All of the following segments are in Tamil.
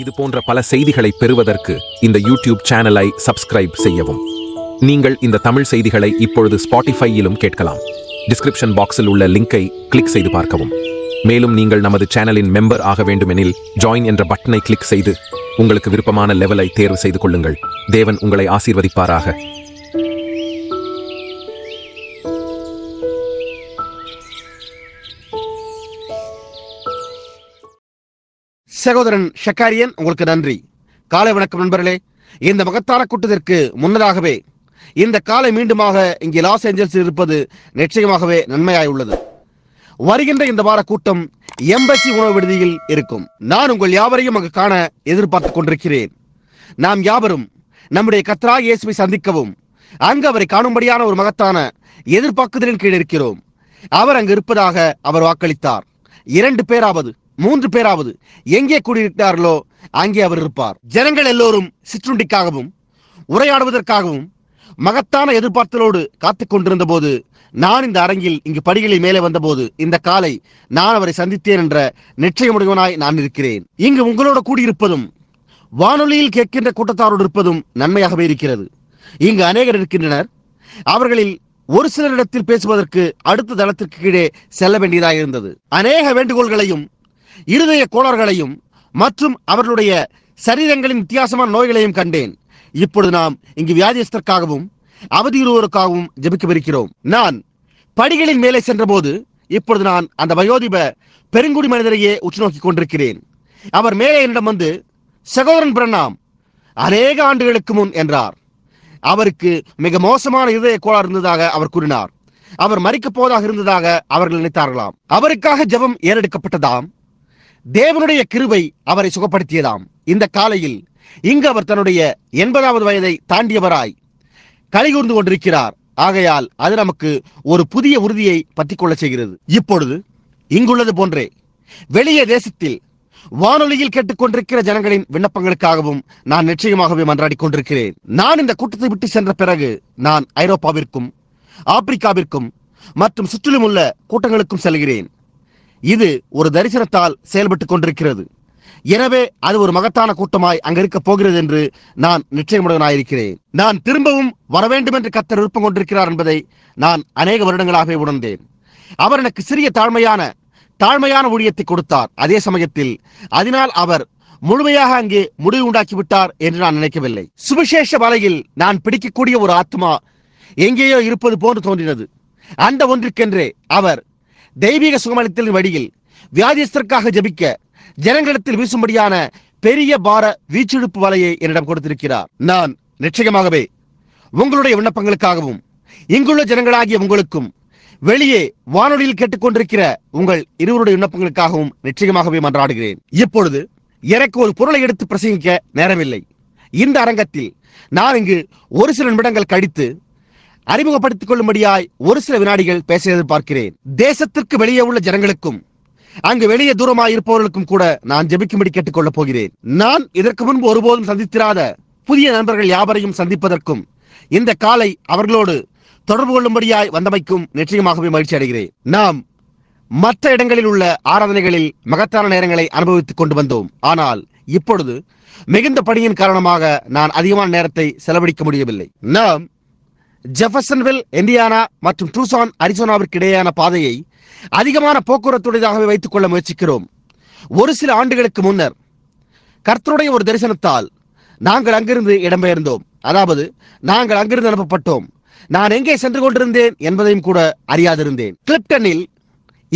இது போன்ற பல செய்திகளை பெறுவதற்கு இந்த யூடியூப் சேனலை சப்ஸ்கிரைப் செய்யவும் நீங்கள் இந்த தமிழ் செய்திகளை இப்பொழுது ஸ்பாட்டிஃபையிலும் கேட்கலாம் டிஸ்கிரிப்ஷன் பாக்ஸில் உள்ள லிங்கை கிளிக் செய்து பார்க்கவும் மேலும் நீங்கள் நமது சேனலின் மெம்பர் ஆக வேண்டுமெனில் ஜாயின் என்ற பட்டனை கிளிக் செய்து உங்களுக்கு விருப்பமான லெவலை தேர்வு செய்து கொள்ளுங்கள் தேவன் உங்களை ஆசீர்வதிப்பாராக சகோதரன் ஷக்காரியன் உங்களுக்கு நன்றி காலை வணக்கம் நண்பர்களே இந்த மகத்தான கூட்டத்திற்கு முன்னதாகவே இந்த காலை மீண்டுமாக இங்கே லாஸ் ஏஞ்சல்ஸில் இருப்பது நிச்சயமாகவே நன்மையாய் உள்ளது வருகின்ற இந்த வார கூட்டம் எம்பசி உணவு விடுதியில் இருக்கும் நான் உங்கள் யாவரையும் அங்கு காண எதிர்பார்த்துக் கொண்டிருக்கிறேன் நாம் யாவரும் நம்முடைய கத்ரா இயேசுவை சந்திக்கவும் அங்கு அவரை காணும்படியான ஒரு மகத்தான எதிர்பார்க்குதலின் கீழ் இருக்கிறோம் அவர் அங்கு இருப்பதாக அவர் வாக்களித்தார் இரண்டு பேராவது மூன்று பேராவது எங்கே கூடியிருக்கிறார்களோ அங்கே அவர் இருப்பார் ஜனங்கள் எல்லோரும் சிற்றுண்டிக்காகவும் உரையாடுவதற்காகவும் மகத்தான எதிர்பார்த்தலோடு காத்து கொண்டிருந்த போது நான் இந்த அரங்கில் இங்கு படிகளில் மேலே வந்தபோது இந்த காலை நான் அவரை சந்தித்தேன் என்ற நிச்சயமுடையவனாய் நான் இருக்கிறேன் இங்கு உங்களோட கூடியிருப்பதும் வானொலியில் கேட்கின்ற கூட்டத்தாரோடு இருப்பதும் நன்மையாகவே இருக்கிறது இங்கு அநேகர் இருக்கின்றனர் அவர்களில் ஒரு சிலரிடத்தில் பேசுவதற்கு அடுத்த தளத்திற்கு கீழே செல்ல வேண்டியதாக இருந்தது அநேக வேண்டுகோள்களையும் இருதய கோளாறுகளையும் மற்றும் அவர்களுடைய சரீரங்களின் வித்தியாசமான நோய்களையும் கண்டேன் இப்பொழுது நாம் இங்கு வியாதியஸ்தற்காகவும் அவதியுறுவோருக்காகவும் ஜபிக்கவிருக்கிறோம் நான் படிகளின் மேலே சென்றபோது இப்பொழுது நான் அந்த வயோதிப பெருங்குடி மனிதரையே உற்று நோக்கி கொண்டிருக்கிறேன் அவர் மேலே என்னிடம் வந்து சகோதரன் பிரணாம் அநேக ஆண்டுகளுக்கு முன் என்றார் அவருக்கு மிக மோசமான இதய கோளாறு இருந்ததாக அவர் கூறினார் அவர் மறிக்கப் போவதாக இருந்ததாக அவர்கள் நினைத்தார்களாம் அவருக்காக ஜெபம் ஏறெடுக்கப்பட்டதாம் தேவனுடைய கிருவை அவரை சுகப்படுத்தியதாம் இந்த காலையில் இங்கு அவர் தன்னுடைய எண்பதாவது வயதை தாண்டியவராய் கலிகூர்ந்து கொண்டிருக்கிறார் ஆகையால் அது நமக்கு ஒரு புதிய உறுதியை கொள்ள செய்கிறது இப்பொழுது இங்குள்ளது போன்றே வெளிய தேசத்தில் வானொலியில் கேட்டுக்கொண்டிருக்கிற ஜனங்களின் விண்ணப்பங்களுக்காகவும் நான் நிச்சயமாகவே மன்றாடி கொண்டிருக்கிறேன் நான் இந்த கூட்டத்தை விட்டு சென்ற பிறகு நான் ஐரோப்பாவிற்கும் ஆப்பிரிக்காவிற்கும் மற்றும் சுற்றிலும் உள்ள கூட்டங்களுக்கும் செல்கிறேன் இது ஒரு தரிசனத்தால் செயல்பட்டு கொண்டிருக்கிறது எனவே அது ஒரு மகத்தான கூட்டமாய் அங்க இருக்க போகிறது என்று நான் நிச்சயமுடனாயிருக்கிறேன் நான் திரும்பவும் வேண்டும் என்று கத்தர் விருப்பம் கொண்டிருக்கிறார் என்பதை நான் அநேக வருடங்களாகவே உணர்ந்தேன் அவர் எனக்கு சிறிய தாழ்மையான தாழ்மையான ஊழியத்தை கொடுத்தார் அதே சமயத்தில் அதனால் அவர் முழுமையாக அங்கே முடிவு உண்டாக்கி விட்டார் என்று நான் நினைக்கவில்லை சுவிசேஷ வலையில் நான் பிடிக்கக்கூடிய ஒரு ஆத்மா எங்கேயோ இருப்பது போன்று தோன்றினது அந்த ஒன்றுக்கென்றே அவர் தெய்வீக சுகமளித்தலின் வழியில் வியாதியஸ்தருக்காக ஜபிக்க ஜனங்களிடத்தில் வீசும்படியான பெரிய பார வீச்செழுப்பு வலையை என்னிடம் கொடுத்திருக்கிறார் நான் நிச்சயமாகவே உங்களுடைய விண்ணப்பங்களுக்காகவும் இங்குள்ள ஜனங்களாகிய உங்களுக்கும் வெளியே வானொலியில் கேட்டுக்கொண்டிருக்கிற உங்கள் இருவருடைய விண்ணப்பங்களுக்காகவும் நிச்சயமாகவே மன்றாடுகிறேன் இப்பொழுது எனக்கு ஒரு பொருளை எடுத்து பிரசங்கிக்க நேரமில்லை இந்த அரங்கத்தில் நான் இங்கு ஒரு சில நிமிடங்கள் கழித்து அறிமுகப்படுத்திக் கொள்ளும்படியாய் ஒரு சில வினாடிகள் பேச எதிர்பார்க்கிறேன் தேசத்திற்கு வெளியே உள்ள ஜனங்களுக்கும் அங்கு வெளியே தூரமாக இருப்பவர்களுக்கும் கூட நான் ஜெபிக்கும்படி கேட்டுக்கொள்ளப் போகிறேன் நான் இதற்கு முன்பு ஒருபோதும் சந்தித்திராத புதிய நண்பர்கள் யாவரையும் சந்திப்பதற்கும் இந்த காலை அவர்களோடு தொடர்பு கொள்ளும்படியாய் வந்தமைக்கும் நிச்சயமாகவே மகிழ்ச்சி அடைகிறேன் நாம் மற்ற இடங்களில் உள்ள ஆராதனைகளில் மகத்தான நேரங்களை அனுபவித்துக் கொண்டு வந்தோம் ஆனால் இப்பொழுது மிகுந்த பணியின் காரணமாக நான் அதிகமான நேரத்தை செலவழிக்க முடியவில்லை நாம் ஜெஃபர்சன்வில் இந்தியானா மற்றும் டூசான் அரிசோனாவிற்கு இடையேயான பாதையை அதிகமான போக்குவரத்துடையதாகவே வைத்துக் கொள்ள முயற்சிக்கிறோம் ஒரு சில ஆண்டுகளுக்கு முன்னர் கர்த்தருடைய ஒரு தரிசனத்தால் நாங்கள் அங்கிருந்து இடம்பெயர்ந்தோம் அதாவது நாங்கள் அங்கிருந்து அனுப்பப்பட்டோம் நான் எங்கே சென்று கொண்டிருந்தேன் என்பதையும் கூட அறியாதிருந்தேன் கிளிப்டனில்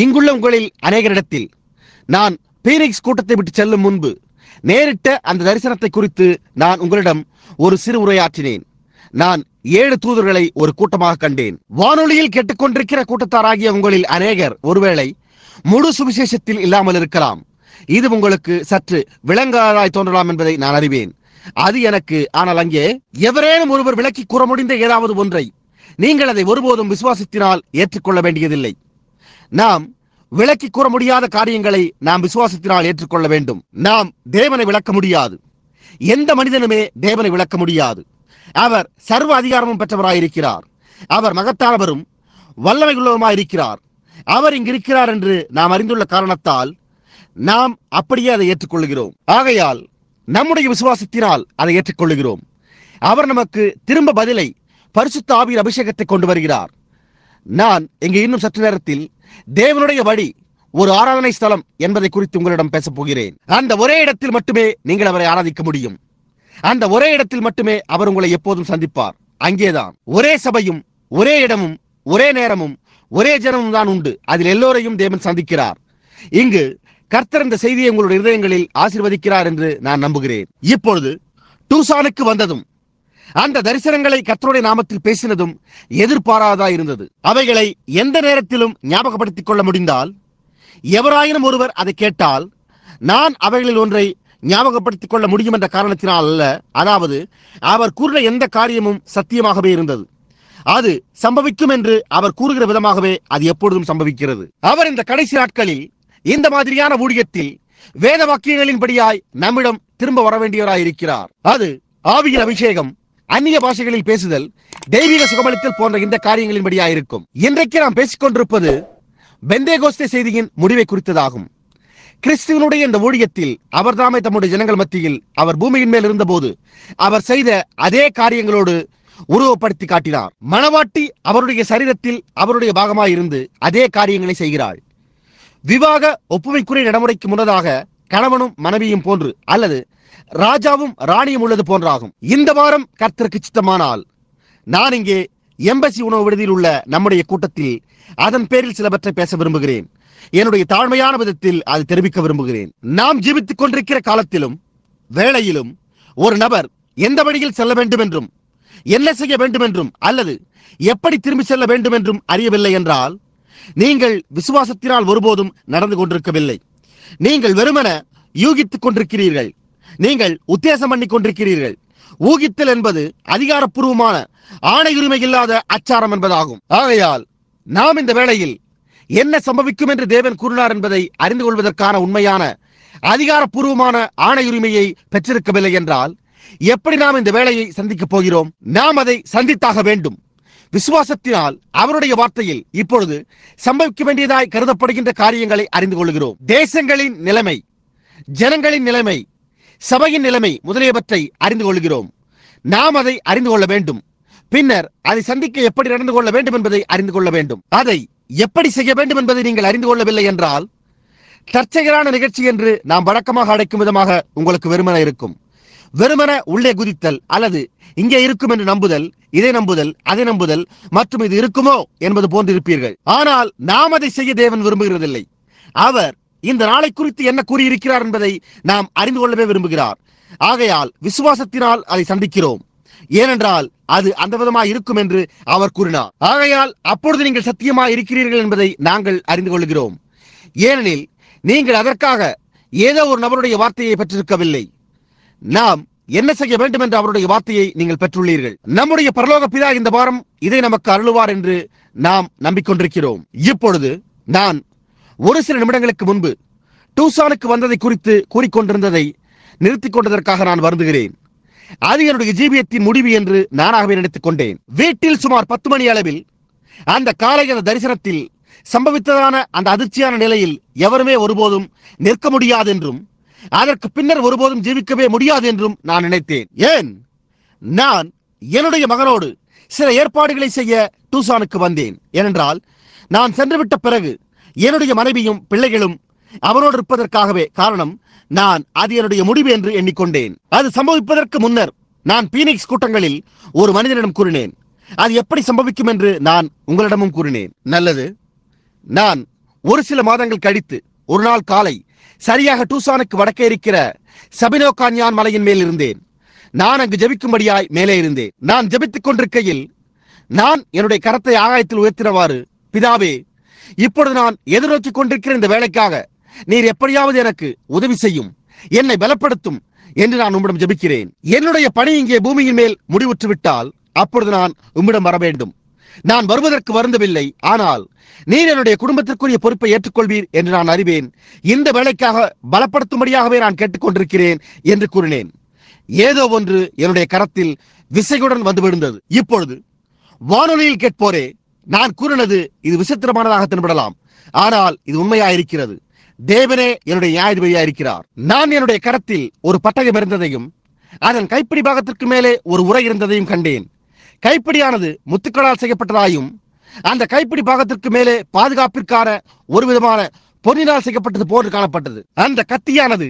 இங்குள்ள உங்களில் அநேகரிடத்தில் நான் பீனிக்ஸ் கூட்டத்தை விட்டு செல்லும் முன்பு நேரிட்ட அந்த தரிசனத்தை குறித்து நான் உங்களிடம் ஒரு சிறு உரையாற்றினேன் நான் ஏழு தூதர்களை ஒரு கூட்டமாக கண்டேன் வானொலியில் கேட்டுக்கொண்டிருக்கிற கூட்டத்தாராகிய உங்களில் அநேகர் ஒருவேளை முழு சுவிசேஷத்தில் இல்லாமல் இருக்கலாம் இது உங்களுக்கு சற்று விளங்காதாய் தோன்றலாம் என்பதை நான் அறிவேன் அது எனக்கு ஆனால் அங்கே எவரேனும் ஒருவர் விளக்கி கூற முடிந்த ஏதாவது ஒன்றை நீங்கள் அதை ஒருபோதும் விசுவாசத்தினால் ஏற்றுக்கொள்ள வேண்டியதில்லை நாம் விளக்கி கூற முடியாத காரியங்களை நாம் விசுவாசத்தினால் ஏற்றுக்கொள்ள வேண்டும் நாம் தேவனை விளக்க முடியாது எந்த மனிதனுமே தேவனை விளக்க முடியாது அவர் சர்வ அதிகாரமும் பெற்றவராயிருக்கிறார் அவர் மகத்தானவரும் வல்லமை உள்ளவருமாயிருக்கிறார் அவர் இங்கிருக்கிறார் என்று நாம் அறிந்துள்ள காரணத்தால் நாம் அப்படியே அதை ஏற்றுக்கொள்கிறோம் ஆகையால் நம்முடைய விசுவாசத்தினால் அதை ஏற்றுக்கொள்கிறோம் அவர் நமக்கு திரும்ப பதிலை பரிசுத்த ஆவியின் அபிஷேகத்தை கொண்டு வருகிறார் நான் இங்கு இன்னும் சற்று நேரத்தில் தேவனுடைய வழி ஒரு ஆராதனை ஸ்தலம் என்பதை குறித்து உங்களிடம் பேசப் போகிறேன் அந்த ஒரே இடத்தில் மட்டுமே நீங்கள் அவரை ஆராதிக்க முடியும் அந்த ஒரே இடத்தில் மட்டுமே அவர் உங்களை எப்போதும் சந்திப்பார் அங்கேதான் ஒரே சபையும் ஒரே இடமும் ஒரே நேரமும் ஒரே ஜனமும் தான் உண்டு அதில் எல்லோரையும் தேவன் சந்திக்கிறார் இங்கு கர்த்தர் இந்த செய்தியை உங்களுடைய இதயங்களில் ஆசிர்வதிக்கிறார் என்று நான் நம்புகிறேன் இப்பொழுது டூசானுக்கு வந்ததும் அந்த தரிசனங்களை கர்த்தருடைய நாமத்தில் பேசினதும் எதிர்பாராதா இருந்தது அவைகளை எந்த நேரத்திலும் ஞாபகப்படுத்திக் கொள்ள முடிந்தால் எவராயினும் ஒருவர் அதை கேட்டால் நான் அவைகளில் ஒன்றை ஞாபகப்படுத்திக் கொள்ள முடியும் என்ற காரணத்தினால் அல்ல அதாவது அவர் கூறின எந்த காரியமும் சத்தியமாகவே இருந்தது அது சம்பவிக்கும் என்று அவர் கூறுகிற விதமாகவே அது எப்பொழுதும் சம்பவிக்கிறது அவர் இந்த கடைசி நாட்களில் இந்த மாதிரியான ஊழியத்தில் வேத வாக்கியங்களின்படியாய் நம்மிடம் திரும்ப வர வேண்டியவராய் இருக்கிறார் அது ஆவியர் அபிஷேகம் அந்நிய பாஷைகளில் பேசுதல் தெய்வீக சுகமளித்தல் போன்ற இந்த காரியங்களின்படியாயிருக்கும் இன்றைக்கு நாம் பேசிக்கொண்டிருப்பது பெந்தேகோஸ்தே செய்தியின் முடிவை குறித்ததாகும் கிறிஸ்துவனுடைய இந்த ஊழியத்தில் அவர் தாமே தம்முடைய ஜனங்கள் மத்தியில் அவர் பூமியின் மேல் இருந்தபோது அவர் செய்த அதே காரியங்களோடு உருவப்படுத்தி காட்டினார் மனவாட்டி அவருடைய சரீரத்தில் அவருடைய பாகமாயிருந்து அதே காரியங்களை செய்கிறாள் விவாக ஒப்புமைக்குரிய நடைமுறைக்கு முன்னதாக கணவனும் மனைவியும் போன்று அல்லது ராஜாவும் ராணியும் உள்ளது போன்றாகும் இந்த வாரம் கர்த்தருக்கு சித்தமானால் நான் இங்கே எம்பசி உணவு விடுதியில் உள்ள நம்முடைய கூட்டத்தில் அதன் பேரில் சிலவற்றை பேச விரும்புகிறேன் என்னுடைய தாழ்மையான விதத்தில் அதை தெரிவிக்க விரும்புகிறேன் நாம் ஜீவித்துக் கொண்டிருக்கிற காலத்திலும் வேளையிலும் ஒரு நபர் எந்த வழியில் செல்ல வேண்டும் என்றும் என்ன செய்ய வேண்டும் என்றும் அல்லது எப்படி திரும்பி செல்ல வேண்டும் என்றும் அறியவில்லை என்றால் நீங்கள் விசுவாசத்தினால் ஒருபோதும் நடந்து கொண்டிருக்கவில்லை நீங்கள் வெறுமன யூகித்துக் கொண்டிருக்கிறீர்கள் நீங்கள் உத்தேசம் பண்ணி கொண்டிருக்கிறீர்கள் ஊகித்தல் என்பது அதிகாரப்பூர்வமான ஆணையுரிமை இல்லாத அச்சாரம் என்பதாகும் ஆகையால் நாம் இந்த வேளையில் என்ன சம்பவிக்கும் என்று தேவன் கூறினார் என்பதை அறிந்து கொள்வதற்கான உண்மையான அதிகாரப்பூர்வமான ஆணையுரிமையை பெற்றிருக்கவில்லை என்றால் எப்படி நாம் இந்த வேலையை சந்திக்கப் போகிறோம் நாம் அதை சந்தித்தாக வேண்டும் விசுவாசத்தினால் அவருடைய வார்த்தையில் இப்பொழுது சம்பவிக்க வேண்டியதாய் கருதப்படுகின்ற காரியங்களை அறிந்து கொள்கிறோம் தேசங்களின் நிலைமை ஜனங்களின் நிலைமை சபையின் நிலைமை முதலியவற்றை அறிந்து கொள்கிறோம் நாம் அதை அறிந்து கொள்ள வேண்டும் பின்னர் அதை சந்திக்க எப்படி நடந்து கொள்ள வேண்டும் என்பதை அறிந்து கொள்ள வேண்டும் அதை எப்படி செய்ய வேண்டும் என்பதை நீங்கள் அறிந்து கொள்ளவில்லை என்றால் சர்ச்சைகளான நிகழ்ச்சி என்று நாம் வழக்கமாக அடைக்கும் விதமாக உங்களுக்கு வெறுமன இருக்கும் வெறுமன உள்ளே குதித்தல் அல்லது இங்கே இருக்கும் என்று நம்புதல் இதை நம்புதல் அதை நம்புதல் மற்றும் இது இருக்குமோ என்பது போன்றிருப்பீர்கள் ஆனால் நாம் அதை செய்ய தேவன் விரும்புகிறதில்லை அவர் இந்த நாளை குறித்து என்ன கூறியிருக்கிறார் என்பதை நாம் அறிந்து கொள்ளவே விரும்புகிறார் ஆகையால் விசுவாசத்தினால் அதை சந்திக்கிறோம் ஏனென்றால் அது அந்த விதமாய் இருக்கும் என்று அவர் கூறினார் ஆகையால் அப்பொழுது நீங்கள் சத்தியமா இருக்கிறீர்கள் என்பதை நாங்கள் அறிந்து கொள்கிறோம் ஏனெனில் நீங்கள் அதற்காக ஏதோ ஒரு நபருடைய வார்த்தையை பெற்றிருக்கவில்லை நாம் என்ன செய்ய வேண்டும் என்று அவருடைய வார்த்தையை நீங்கள் பெற்றுள்ளீர்கள் நம்முடைய பரலோக பிதா இந்த வாரம் இதை நமக்கு அருளுவார் என்று நாம் நம்பிக்கொண்டிருக்கிறோம் இப்பொழுது நான் ஒரு சில நிமிடங்களுக்கு முன்பு டூசானுக்கு வந்ததை குறித்து கூறிக்கொண்டிருந்ததை நிறுத்திக் கொண்டதற்காக நான் வருந்துகிறேன் அது என்னுடைய ஜீவியத்தின் முடிவு என்று நானாகவே நினைத்துக் கொண்டேன் வீட்டில் சுமார் பத்து மணி அளவில் அந்த காலை அந்த தரிசனத்தில் சம்பவித்ததான அந்த அதிர்ச்சியான நிலையில் எவருமே ஒருபோதும் நிற்க முடியாது என்றும் அதற்கு பின்னர் ஒருபோதும் ஜீவிக்கவே முடியாது என்றும் நான் நினைத்தேன் ஏன் நான் என்னுடைய மகனோடு சில ஏற்பாடுகளை செய்ய டூசானுக்கு வந்தேன் ஏனென்றால் நான் சென்றுவிட்ட பிறகு என்னுடைய மனைவியும் பிள்ளைகளும் அவனோடு இருப்பதற்காகவே காரணம் நான் அது என்னுடைய முடிவு என்று எண்ணிக்கொண்டேன் அது சம்பவிப்பதற்கு முன்னர் நான் பீனிக்ஸ் கூட்டங்களில் ஒரு மனிதனிடம் கூறினேன் அது எப்படி சம்பவிக்கும் என்று நான் உங்களிடமும் கூறினேன் நல்லது நான் ஒரு சில மாதங்கள் கழித்து ஒரு நாள் காலை சரியாக டூசானுக்கு வடக்கே இருக்கிற சபினோ கான்யான் மலையின் மேல் இருந்தேன் நான் அங்கு ஜபிக்கும்படியாய் மேலே இருந்தேன் நான் ஜபித்துக் கொண்டிருக்கையில் நான் என்னுடைய கரத்தை ஆகாயத்தில் உயர்த்தினவாறு பிதாவே இப்பொழுது நான் எதிர்நோக்கி கொண்டிருக்கிற இந்த வேலைக்காக நீர் எப்படியாவது எனக்கு உதவி செய்யும் என்னை பலப்படுத்தும் என்று நான் உம்மிடம் ஜபிக்கிறேன் என்னுடைய பணி இங்கே பூமியின் மேல் முடிவுற்று விட்டால் அப்பொழுது நான் உம்மிடம் வர வேண்டும் நான் வருவதற்கு வருந்தவில்லை ஆனால் நீர் என்னுடைய குடும்பத்திற்குரிய பொறுப்பை ஏற்றுக்கொள்வீர் என்று நான் அறிவேன் இந்த வேலைக்காக பலப்படுத்தும்படியாகவே நான் கேட்டுக்கொண்டிருக்கிறேன் என்று கூறினேன் ஏதோ ஒன்று என்னுடைய கரத்தில் விசையுடன் வந்து விழுந்தது இப்பொழுது வானொலியில் கேட்போரே நான் கூறினது இது விசித்திரமானதாக தென்படலாம் ஆனால் இது உண்மையாயிருக்கிறது தேவனே என்னுடைய நியாயாதிபதியா இருக்கிறார் நான் என்னுடைய கரத்தில் ஒரு பட்டகம் இருந்ததையும் அதன் கைப்பிடி பாகத்திற்கு மேலே ஒரு உரை இருந்ததையும் கண்டேன் கைப்பிடியானது முத்துக்களால் செய்யப்பட்டதாயும் அந்த கைப்பிடி பாகத்திற்கு மேலே பாதுகாப்பிற்கான ஒரு விதமான பொன்னினால் செய்யப்பட்டது போன்று காணப்பட்டது அந்த கத்தியானது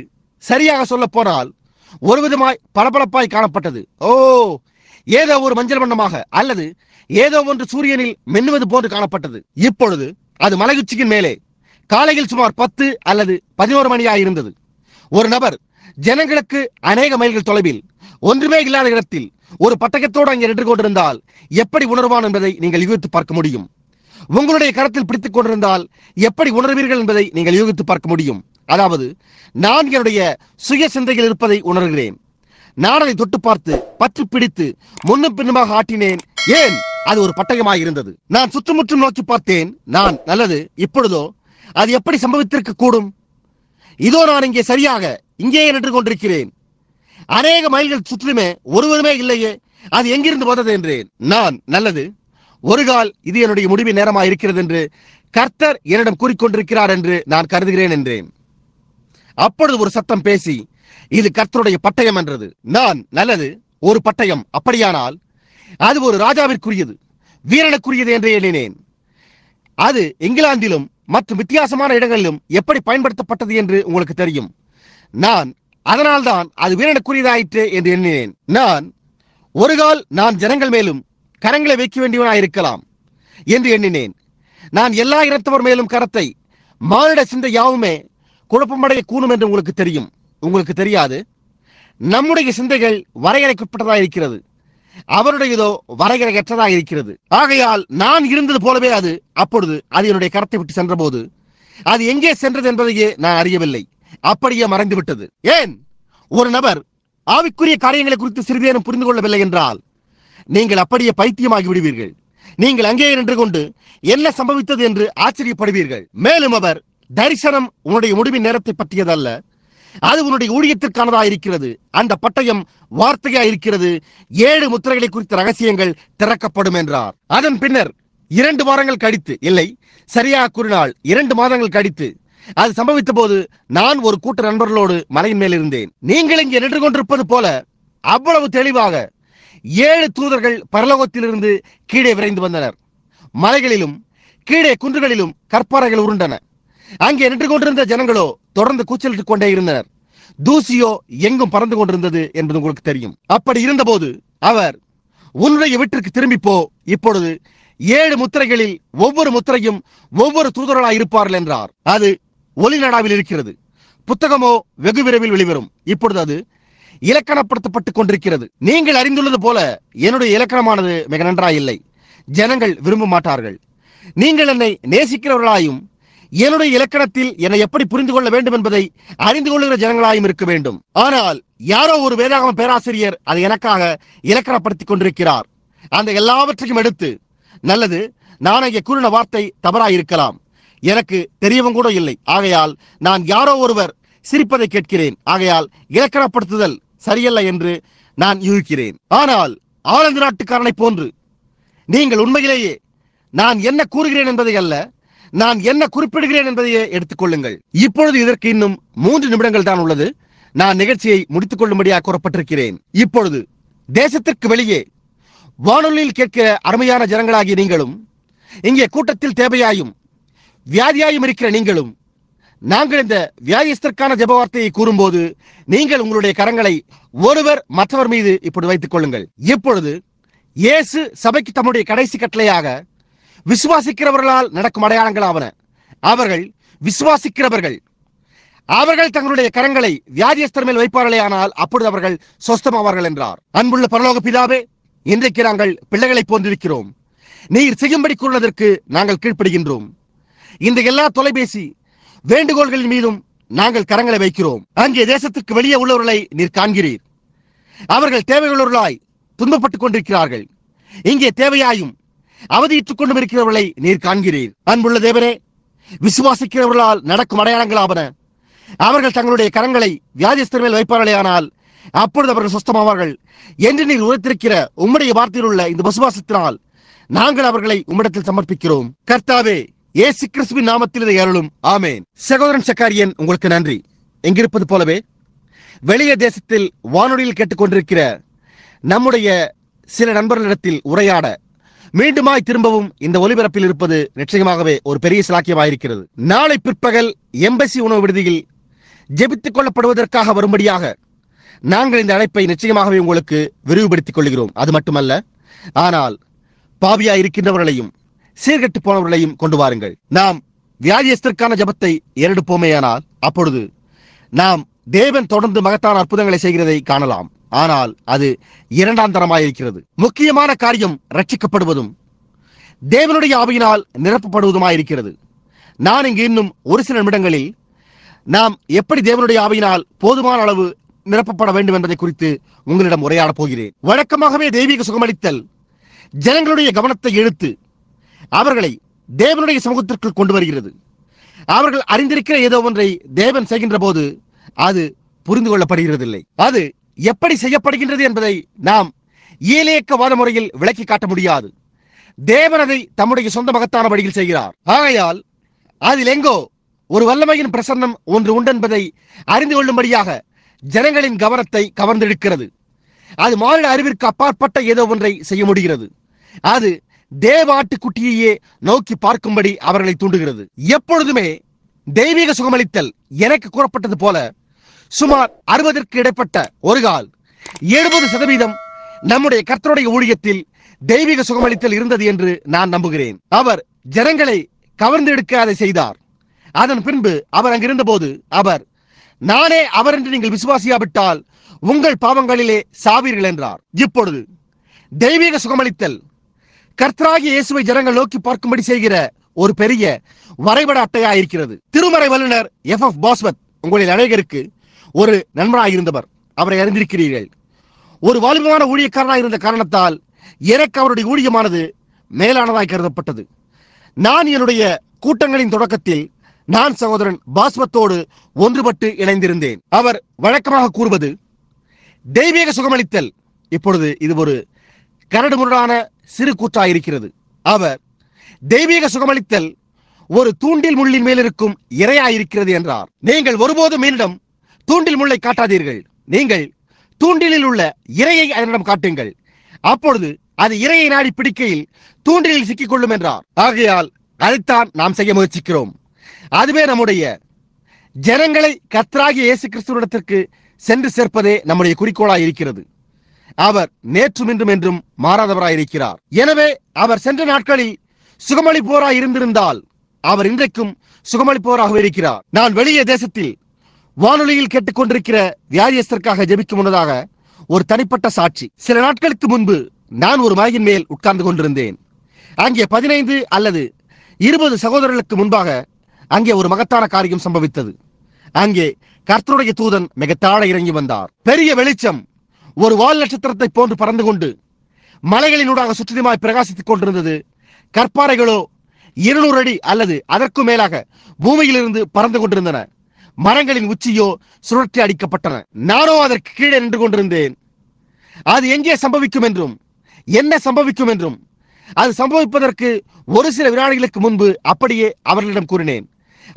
சரியாக சொல்ல போனால் ஒரு விதமாய் பளபளப்பாய் காணப்பட்டது ஓ ஏதோ ஒரு மஞ்சள் வண்ணமாக அல்லது ஏதோ ஒன்று சூரியனில் மின்னுவது போன்று காணப்பட்டது இப்பொழுது அது மலையுச்சியின் மேலே காலையில் சுமார் பத்து அல்லது பதினோரு மணியாக இருந்தது ஒரு நபர் ஜனங்களுக்கு அநேக மைல்கள் தொலைவில் ஒன்றுமே இல்லாத இடத்தில் ஒரு பட்டகத்தோடு அங்கே நின்று கொண்டிருந்தால் எப்படி உணர்வான் என்பதை நீங்கள் யூகித்து பார்க்க முடியும் உங்களுடைய கரத்தில் பிடித்துக் கொண்டிருந்தால் எப்படி உணர்வீர்கள் என்பதை நீங்கள் யூகித்து பார்க்க முடியும் அதாவது நான் என்னுடைய சுய சிந்தையில் இருப்பதை உணர்கிறேன் நான் அதை தொட்டு பார்த்து பற்றி பிடித்து முன்னும் பின்னுமாக ஆட்டினேன் ஏன் அது ஒரு பட்டகமாக இருந்தது நான் சுற்றுமுற்றும் நோக்கி பார்த்தேன் நான் நல்லது இப்பொழுதோ அது எப்படி சம்பவித்திருக்க கூடும் இதோ நான் இங்கே சரியாக இங்கேயே நின்று கொண்டிருக்கிறேன் அநேக மைல்கள் சுற்றிலுமே ஒருவருமே இல்லையே அது எங்கிருந்து வந்தது என்றேன் நான் நல்லது ஒரு கால் இது என்னுடைய முடிவு நேரமாக இருக்கிறது என்று கர்த்தர் என்னிடம் கூறிக்கொண்டிருக்கிறார் என்று நான் கருதுகிறேன் என்றேன் அப்பொழுது ஒரு சத்தம் பேசி இது கர்த்தருடைய பட்டயம் என்றது நான் நல்லது ஒரு பட்டயம் அப்படியானால் அது ஒரு ராஜாவிற்குரியது வீரனுக்குரியது என்று எண்ணினேன் அது இங்கிலாந்திலும் மற்றும் வித்தியாசமான இடங்களிலும் எப்படி பயன்படுத்தப்பட்டது என்று உங்களுக்கு தெரியும் நான் அதனால்தான் அது வீரனுக்குரியதாயிற்று என்று எண்ணினேன் நான் ஒரு கால் நான் ஜனங்கள் மேலும் கரங்களை வைக்க வேண்டியவனாயிருக்கலாம் இருக்கலாம் என்று எண்ணினேன் நான் எல்லா இனத்தவர் மேலும் கரத்தை மானிட சிந்தை யாவுமே குழப்பமடைய கூணும் என்று உங்களுக்கு தெரியும் உங்களுக்கு தெரியாது நம்முடைய சிந்தைகள் வரையறைக்குட்பட்டதாக இருக்கிறது அவருடையதோ வரையறையற்றதாக இருக்கிறது ஆகையால் நான் இருந்தது போலவே அது அப்பொழுது அது என்னுடைய கரத்தை விட்டு சென்றபோது அது எங்கே சென்றது என்பதையே நான் அறியவில்லை அப்படியே மறைந்து விட்டது ஏன் ஒரு நபர் ஆவிக்குரிய காரியங்களை குறித்து சிறிதேனும் புரிந்து கொள்ளவில்லை என்றால் நீங்கள் அப்படியே பைத்தியமாகி விடுவீர்கள் நீங்கள் அங்கே நின்று கொண்டு என்ன சம்பவித்தது என்று ஆச்சரியப்படுவீர்கள் மேலும் அவர் தரிசனம் உன்னுடைய முடிவின் நேரத்தை பற்றியதல்ல அது உன்னுடைய ஊழியத்திற்கானதா இருக்கிறது அந்த பட்டயம் வார்த்தையா இருக்கிறது ஏழு முத்திரைகளை குறித்த ரகசியங்கள் திறக்கப்படும் என்றார் அதன் பின்னர் இரண்டு வாரங்கள் கடித்து இல்லை சரியாக கூறினால் இரண்டு மாதங்கள் கடித்து அது சம்பவித்த போது நான் ஒரு கூட்ட நண்பர்களோடு மலையின் மேல் இருந்தேன் நீங்கள் இங்கே நின்று கொண்டிருப்பது போல அவ்வளவு தெளிவாக ஏழு தூதர்கள் பரலோகத்திலிருந்து கீழே விரைந்து வந்தனர் மலைகளிலும் கீழே குன்றுகளிலும் கற்பாறைகள் உருண்டன அங்கே நின்று கொண்டிருந்த ஜனங்களோ தொடர்ந்து கூச்சலிட்டு கொண்டே இருந்தனர் தூசியோ எங்கும் பறந்து கொண்டிருந்தது என்பது உங்களுக்கு தெரியும் அப்படி இருந்தபோது அவர் உன்னுடைய வீட்டிற்கு திரும்பி போ இப்பொழுது ஏழு முத்திரைகளில் ஒவ்வொரு முத்திரையும் ஒவ்வொரு தூதர்களாய் இருப்பார்கள் என்றார் அது ஒளிநடாவில் இருக்கிறது புத்தகமோ வெகு விரைவில் வெளிவரும் இப்பொழுது அது இலக்கணப்படுத்தப்பட்டுக் கொண்டிருக்கிறது நீங்கள் அறிந்துள்ளது போல என்னுடைய இலக்கணமானது மிக நன்றாயில்லை இல்லை ஜனங்கள் விரும்ப மாட்டார்கள் நீங்கள் என்னை நேசிக்கிறவர்களாயும் என்னுடைய இலக்கணத்தில் என்னை எப்படி புரிந்து கொள்ள வேண்டும் என்பதை அறிந்து கொள்கிற ஜனங்களாயும் இருக்க வேண்டும் ஆனால் யாரோ ஒரு வேதாகம பேராசிரியர் அதை எனக்காக இலக்கணப்படுத்திக் கொண்டிருக்கிறார் அந்த எல்லாவற்றையும் எடுத்து நல்லது நான் அங்கே கூறின வார்த்தை தவறாயிருக்கலாம் எனக்கு தெரியவும் கூட இல்லை ஆகையால் நான் யாரோ ஒருவர் சிரிப்பதை கேட்கிறேன் ஆகையால் இலக்கணப்படுத்துதல் சரியல்ல என்று நான் யூகிக்கிறேன் ஆனால் ஆனந்த நாட்டுக்காரனை போன்று நீங்கள் உண்மையிலேயே நான் என்ன கூறுகிறேன் என்பதை அல்ல நான் என்ன குறிப்பிடுகிறேன் என்பதையே எடுத்துக்கொள்ளுங்கள் இப்பொழுது இதற்கு இன்னும் மூன்று நிமிடங்கள் தான் உள்ளது நான் நிகழ்ச்சியை முடித்துக் கொள்ளும்படியாக கூறப்பட்டிருக்கிறேன் இப்பொழுது தேசத்திற்கு வெளியே வானொலியில் கேட்கிற அருமையான ஜனங்களாகிய நீங்களும் இங்கே கூட்டத்தில் தேவையாயும் வியாதியாயும் இருக்கிற நீங்களும் நாங்கள் இந்த வியாதிஸ்தற்கான ஜப வார்த்தையை கூறும்போது நீங்கள் உங்களுடைய கரங்களை ஒருவர் மற்றவர் மீது இப்படி வைத்துக் கொள்ளுங்கள் இப்பொழுது இயேசு சபைக்கு தம்முடைய கடைசி கட்டளையாக விசுவாசிக்கிறவர்களால் நடக்கும் அடையாளங்கள் ஆவன அவர்கள் விசுவாசிக்கிறவர்கள் அவர்கள் தங்களுடைய கரங்களை வியாதியஸ்தர் மேல் வைப்பார்களே ஆனால் அப்பொழுது அவர்கள் சொஸ்தமாவார்கள் என்றார் அன்புள்ள பரலோக பிதாவே இன்றைக்கு நாங்கள் பிள்ளைகளை போன்றிருக்கிறோம் நீர் செய்யும்படி கூறுவதற்கு நாங்கள் கீழ்ப்படுகின்றோம் இந்த எல்லா தொலைபேசி வேண்டுகோள்களின் மீதும் நாங்கள் கரங்களை வைக்கிறோம் அங்கே தேசத்திற்கு வெளியே உள்ளவர்களை நீர் காண்கிறீர் அவர்கள் தேவையுள்ளவர்களாய் துன்பப்பட்டுக் கொண்டிருக்கிறார்கள் இங்கே தேவையாயும் அவதியிட்டுக் கொண்டும் இருக்கிறவர்களை நீர் காண்கிறீர் அன்புள்ள தேவரே விசுவாசிக்கிறவர்களால் நடக்கும் அடையாளங்களாவன அவர்கள் தங்களுடைய கரங்களை வியாதிஸ்தர் மேல் வைப்பார்களே ஆனால் அப்பொழுது அவர்கள் சுஸ்தமாவார்கள் என்று நீர் உரைத்திருக்கிற உம்முடைய வார்த்தையில் உள்ள இந்த விசுவாசத்தினால் நாங்கள் அவர்களை உம்மிடத்தில் சமர்ப்பிக்கிறோம் கர்த்தாவே ஏசு கிறிஸ்துவின் நாமத்தில் இதை அருளும் ஆமேன் சகோதரன் சக்காரியன் உங்களுக்கு நன்றி எங்கிருப்பது போலவே வெளிய தேசத்தில் வானொலியில் கேட்டுக்கொண்டிருக்கிற நம்முடைய சில நண்பர்களிடத்தில் உரையாட மீண்டுமாய் திரும்பவும் இந்த ஒலிபரப்பில் இருப்பது நிச்சயமாகவே ஒரு பெரிய சிலாக்கியமாயிருக்கிறது நாளை பிற்பகல் எம்பசி உணவு விடுதியில் ஜெபித்துக் கொள்ளப்படுவதற்காக வரும்படியாக நாங்கள் இந்த அழைப்பை நிச்சயமாகவே உங்களுக்கு விரிவுபடுத்திக் கொள்கிறோம் அது மட்டுமல்ல ஆனால் பாவியா இருக்கின்றவர்களையும் சீர்கட்டு போனவர்களையும் கொண்டு வாருங்கள் நாம் வியாதியஸ்திற்கான ஜபத்தை ஏறெடுப்போமேயானால் அப்பொழுது நாம் தேவன் தொடர்ந்து மகத்தான அற்புதங்களை செய்கிறதை காணலாம் ஆனால் அது இருக்கிறது முக்கியமான காரியம் ரட்சிக்கப்படுவதும் தேவனுடைய ஆவியினால் நிரப்பப்படுவதுமாயிருக்கிறது நான் இங்கு இன்னும் ஒரு சில நிமிடங்களில் நாம் எப்படி தேவனுடைய ஆவியினால் போதுமான அளவு நிரப்பப்பட வேண்டும் என்பதை குறித்து உங்களிடம் உரையாடப் போகிறேன் வழக்கமாகவே தெய்வீக சுகமளித்தல் ஜனங்களுடைய கவனத்தை இழுத்து அவர்களை தேவனுடைய சமூகத்திற்குள் கொண்டு வருகிறது அவர்கள் அறிந்திருக்கிற ஏதோ ஒன்றை தேவன் செய்கின்ற போது அது புரிந்து கொள்ளப்படுகிறதில்லை அது எப்படி செய்யப்படுகின்றது என்பதை நாம் ஈலேக்கவாத முறையில் விளக்கி காட்ட முடியாது தேவனதை தம்முடைய சொந்த மகத்தான வழியில் செய்கிறார் ஆகையால் அதில் எங்கோ ஒரு வல்லமையின் பிரசன்னம் ஒன்று உண்டென்பதை அறிந்து கொள்ளும்படியாக ஜனங்களின் கவனத்தை கவர்ந்தெடுக்கிறது அது மாநில அறிவிற்கு அப்பாற்பட்ட ஏதோ ஒன்றை செய்ய முடிகிறது அது தேவாட்டுக்குட்டியையே நோக்கி பார்க்கும்படி அவர்களை தூண்டுகிறது எப்பொழுதுமே தெய்வீக சுகமளித்தல் எனக்கு கூறப்பட்டது போல சுமார் அறுபதற்கு இடைப்பட்ட ஒரு கால் எழுபது சதவீதம் நம்முடைய கர்த்தருடைய ஊழியத்தில் தெய்வீக சுகமளித்தல் இருந்தது என்று நான் நம்புகிறேன் அவர் ஜனங்களை கவர்ந்து எடுக்க அதை செய்தார் அதன் பின்பு அவர் அங்கிருந்த போது அவர் நானே அவர் என்று நீங்கள் விசுவாசியாவிட்டால் உங்கள் பாவங்களிலே சாவீர்கள் என்றார் இப்பொழுது தெய்வீக சுகமளித்தல் கர்த்தராகி இயேசுவை ஜனங்கள் நோக்கி பார்க்கும்படி செய்கிற ஒரு பெரிய வரைபட அட்டையா இருக்கிறது திருமறை வல்லுநர் எஃப் எஃப் பாஸ்வத் உங்களில் அநேகருக்கு ஒரு நண்பராக இருந்தவர் அவரை அறிந்திருக்கிறீர்கள் ஒரு வலிமையான ஊழியக்காரனாக இருந்த காரணத்தால் எனக்கு அவருடைய ஊழியமானது மேலானதாய் கருதப்பட்டது நான் என்னுடைய கூட்டங்களின் தொடக்கத்தில் நான் சகோதரன் பாஸ்மத்தோடு ஒன்றுபட்டு இணைந்திருந்தேன் அவர் வழக்கமாக கூறுவது தெய்வீக சுகமளித்தல் இப்பொழுது இது ஒரு கரடு முரடான சிறு கூற்றாக இருக்கிறது அவர் தெய்வீக சுகமளித்தல் ஒரு தூண்டில் முள்ளின் மேலிருக்கும் இரையாயிருக்கிறது என்றார் நீங்கள் ஒருபோதும் என்னிடம் தூண்டில் முள்ளை காட்டாதீர்கள் நீங்கள் தூண்டிலில் உள்ள இரையை அதனிடம் காட்டுங்கள் அப்பொழுது அது இரையை நாடி பிடிக்கையில் தூண்டிலில் சிக்கிக் கொள்ளும் என்றார் ஆகையால் அதைத்தான் நாம் செய்ய முயற்சிக்கிறோம் அதுவே நம்முடைய ஜனங்களை கத்ராகிய இயேசு கிறிஸ்துவனிடத்திற்கு சென்று சேர்ப்பதே நம்முடைய குறிக்கோளாக இருக்கிறது அவர் நேற்றும் இன்றும் என்றும் மாறாதவராய் இருக்கிறார் எனவே அவர் சென்ற நாட்களில் சுகமளிப்போராய் இருந்திருந்தால் அவர் இன்றைக்கும் சுகமளிப்போராக இருக்கிறார் நான் வெளியே தேசத்தில் வானொலியில் கேட்டுக்கொண்டிருக்கிற வியாதியஸ்தருக்காக ஜெபிக்கும் முன்னதாக ஒரு தனிப்பட்ட சாட்சி சில நாட்களுக்கு முன்பு நான் ஒரு மலையின் மேல் உட்கார்ந்து கொண்டிருந்தேன் அங்கே பதினைந்து அல்லது இருபது சகோதரர்களுக்கு முன்பாக அங்கே ஒரு மகத்தான காரியம் சம்பவித்தது அங்கே கர்த்தருடைய தூதன் மிக தாழ இறங்கி வந்தார் பெரிய வெளிச்சம் ஒரு வால் நட்சத்திரத்தை போன்று பறந்து கொண்டு மலைகளினூடாக சுற்றிலுமாய் பிரகாசித்துக் கொண்டிருந்தது கற்பாறைகளோ இருநூறு அடி அல்லது அதற்கும் மேலாக பூமியிலிருந்து பறந்து கொண்டிருந்தன மரங்களின் உச்சியோ சுழற்றி அடிக்கப்பட்டன நானோ அதற்கு கீழே நின்று கொண்டிருந்தேன் அது எங்கே சம்பவிக்கும் என்றும் என்ன சம்பவிக்கும் என்றும் அது சம்பவிப்பதற்கு ஒரு சில வினாடிகளுக்கு முன்பு அப்படியே அவர்களிடம் கூறினேன்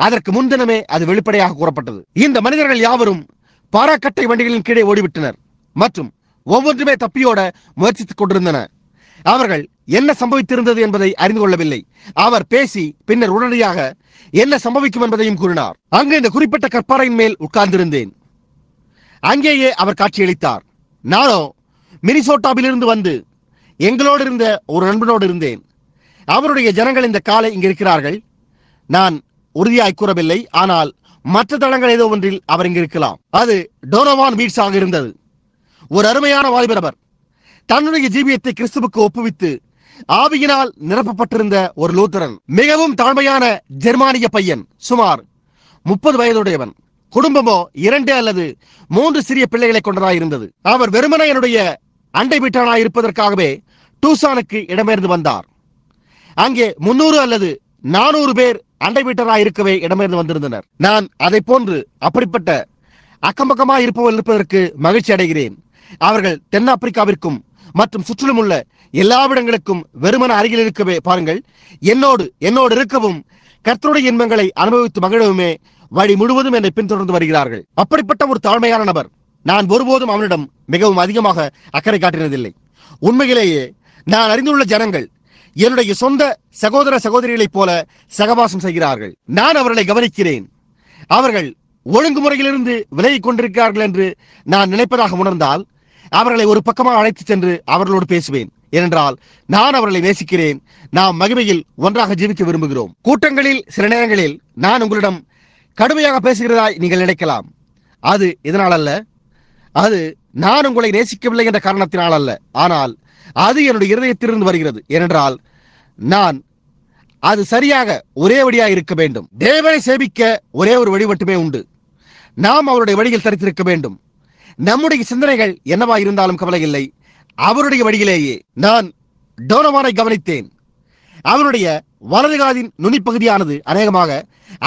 அதற்கு முன்தினமே அது வெளிப்படையாக கூறப்பட்டது இந்த மனிதர்கள் யாவரும் பாராக்கட்டை வண்டிகளின் கீழே ஓடிவிட்டனர் மற்றும் ஒவ்வொன்றுமே தப்பியோட முயற்சித்துக் கொண்டிருந்தன அவர்கள் என்ன சம்பவித்திருந்தது என்பதை அறிந்து கொள்ளவில்லை அவர் பேசி பின்னர் உடனடியாக என்ன சம்பவிக்கும் என்பதையும் கூறினார் அங்கு இந்த குறிப்பிட்ட கற்பாறையின் மேல் உட்கார்ந்திருந்தேன் அங்கேயே அவர் காட்சியளித்தார் நானும் மினிசோட்டாவிலிருந்து வந்து எங்களோடு இருந்த ஒரு நண்பனோடு இருந்தேன் அவருடைய ஜனங்கள் இந்த காலை இங்கு இருக்கிறார்கள் நான் உறுதியாய் கூறவில்லை ஆனால் மற்ற தளங்கள் ஏதோ ஒன்றில் அவர் இங்கு இருக்கலாம் அது டோனவான் ஆக இருந்தது ஒரு அருமையான வாலிபர் அவர் தன்னுடைய ஜீவியத்தை கிறிஸ்துவுக்கு ஒப்புவித்து ஆவியினால் நிரப்பப்பட்டிருந்த ஒரு லூத்தரன் மிகவும் தாழ்மையான ஜெர்மானிய பையன் சுமார் முப்பது வயதுடையவன் குடும்பமோ இரண்டு அல்லது மூன்று சிறிய பிள்ளைகளை கொண்டதாக இருந்தது அவர் வெறுமனை என்னுடைய அண்டை வீட்டானாய் இருப்பதற்காகவே டூசானுக்கு இடம்பெயர்ந்து வந்தார் அங்கே முன்னூறு அல்லது நானூறு பேர் அண்டை வீட்டராய் இருக்கவே இடம்பெயர்ந்து வந்திருந்தனர் நான் அதை போன்று அப்படிப்பட்ட அக்கம்பக்கமாக இருப்பவர் இருப்பதற்கு மகிழ்ச்சி அடைகிறேன் அவர்கள் தென்னாப்பிரிக்காவிற்கும் மற்றும் சுற்றிலும் உள்ள எல்லாவிடங்களுக்கும் வெறுமன அருகில் இருக்கவே பாருங்கள் என்னோடு என்னோடு இருக்கவும் கர்த்தருடைய இன்பங்களை அனுபவித்து மகிழவுமே வழி முழுவதும் என்னை பின்தொடர்ந்து வருகிறார்கள் அப்படிப்பட்ட ஒரு தாழ்மையான நபர் நான் ஒருபோதும் அவனிடம் மிகவும் அதிகமாக அக்கறை காட்டினதில்லை உண்மையிலேயே நான் அறிந்துள்ள ஜனங்கள் என்னுடைய சொந்த சகோதர சகோதரிகளைப் போல சகவாசம் செய்கிறார்கள் நான் அவர்களை கவனிக்கிறேன் அவர்கள் ஒழுங்குமுறையிலிருந்து விலகிக் கொண்டிருக்கிறார்கள் என்று நான் நினைப்பதாக உணர்ந்தால் அவர்களை ஒரு பக்கமாக அழைத்து சென்று அவர்களோடு பேசுவேன் ஏனென்றால் நான் அவர்களை நேசிக்கிறேன் நாம் மகிமையில் ஒன்றாக ஜீவிக்க விரும்புகிறோம் கூட்டங்களில் சில நேரங்களில் நான் உங்களிடம் கடுமையாக பேசுகிறதாய் நீங்கள் நினைக்கலாம் அது இதனால் அல்ல அது நான் உங்களை நேசிக்கவில்லை என்ற காரணத்தினால் அல்ல ஆனால் அது என்னுடைய இருதயத்திலிருந்து வருகிறது ஏனென்றால் நான் அது சரியாக ஒரே வழியாக இருக்க வேண்டும் தேவனை சேமிக்க ஒரே ஒரு வழி மட்டுமே உண்டு நாம் அவருடைய வழியில் தரித்திருக்க வேண்டும் நம்முடைய சிந்தனைகள் என்னவா இருந்தாலும் கவலை இல்லை அவருடைய வழியிலேயே நான் டோனவானை கவனித்தேன் அவனுடைய வலதுகாதின் நுனிப்பகுதியானது அநேகமாக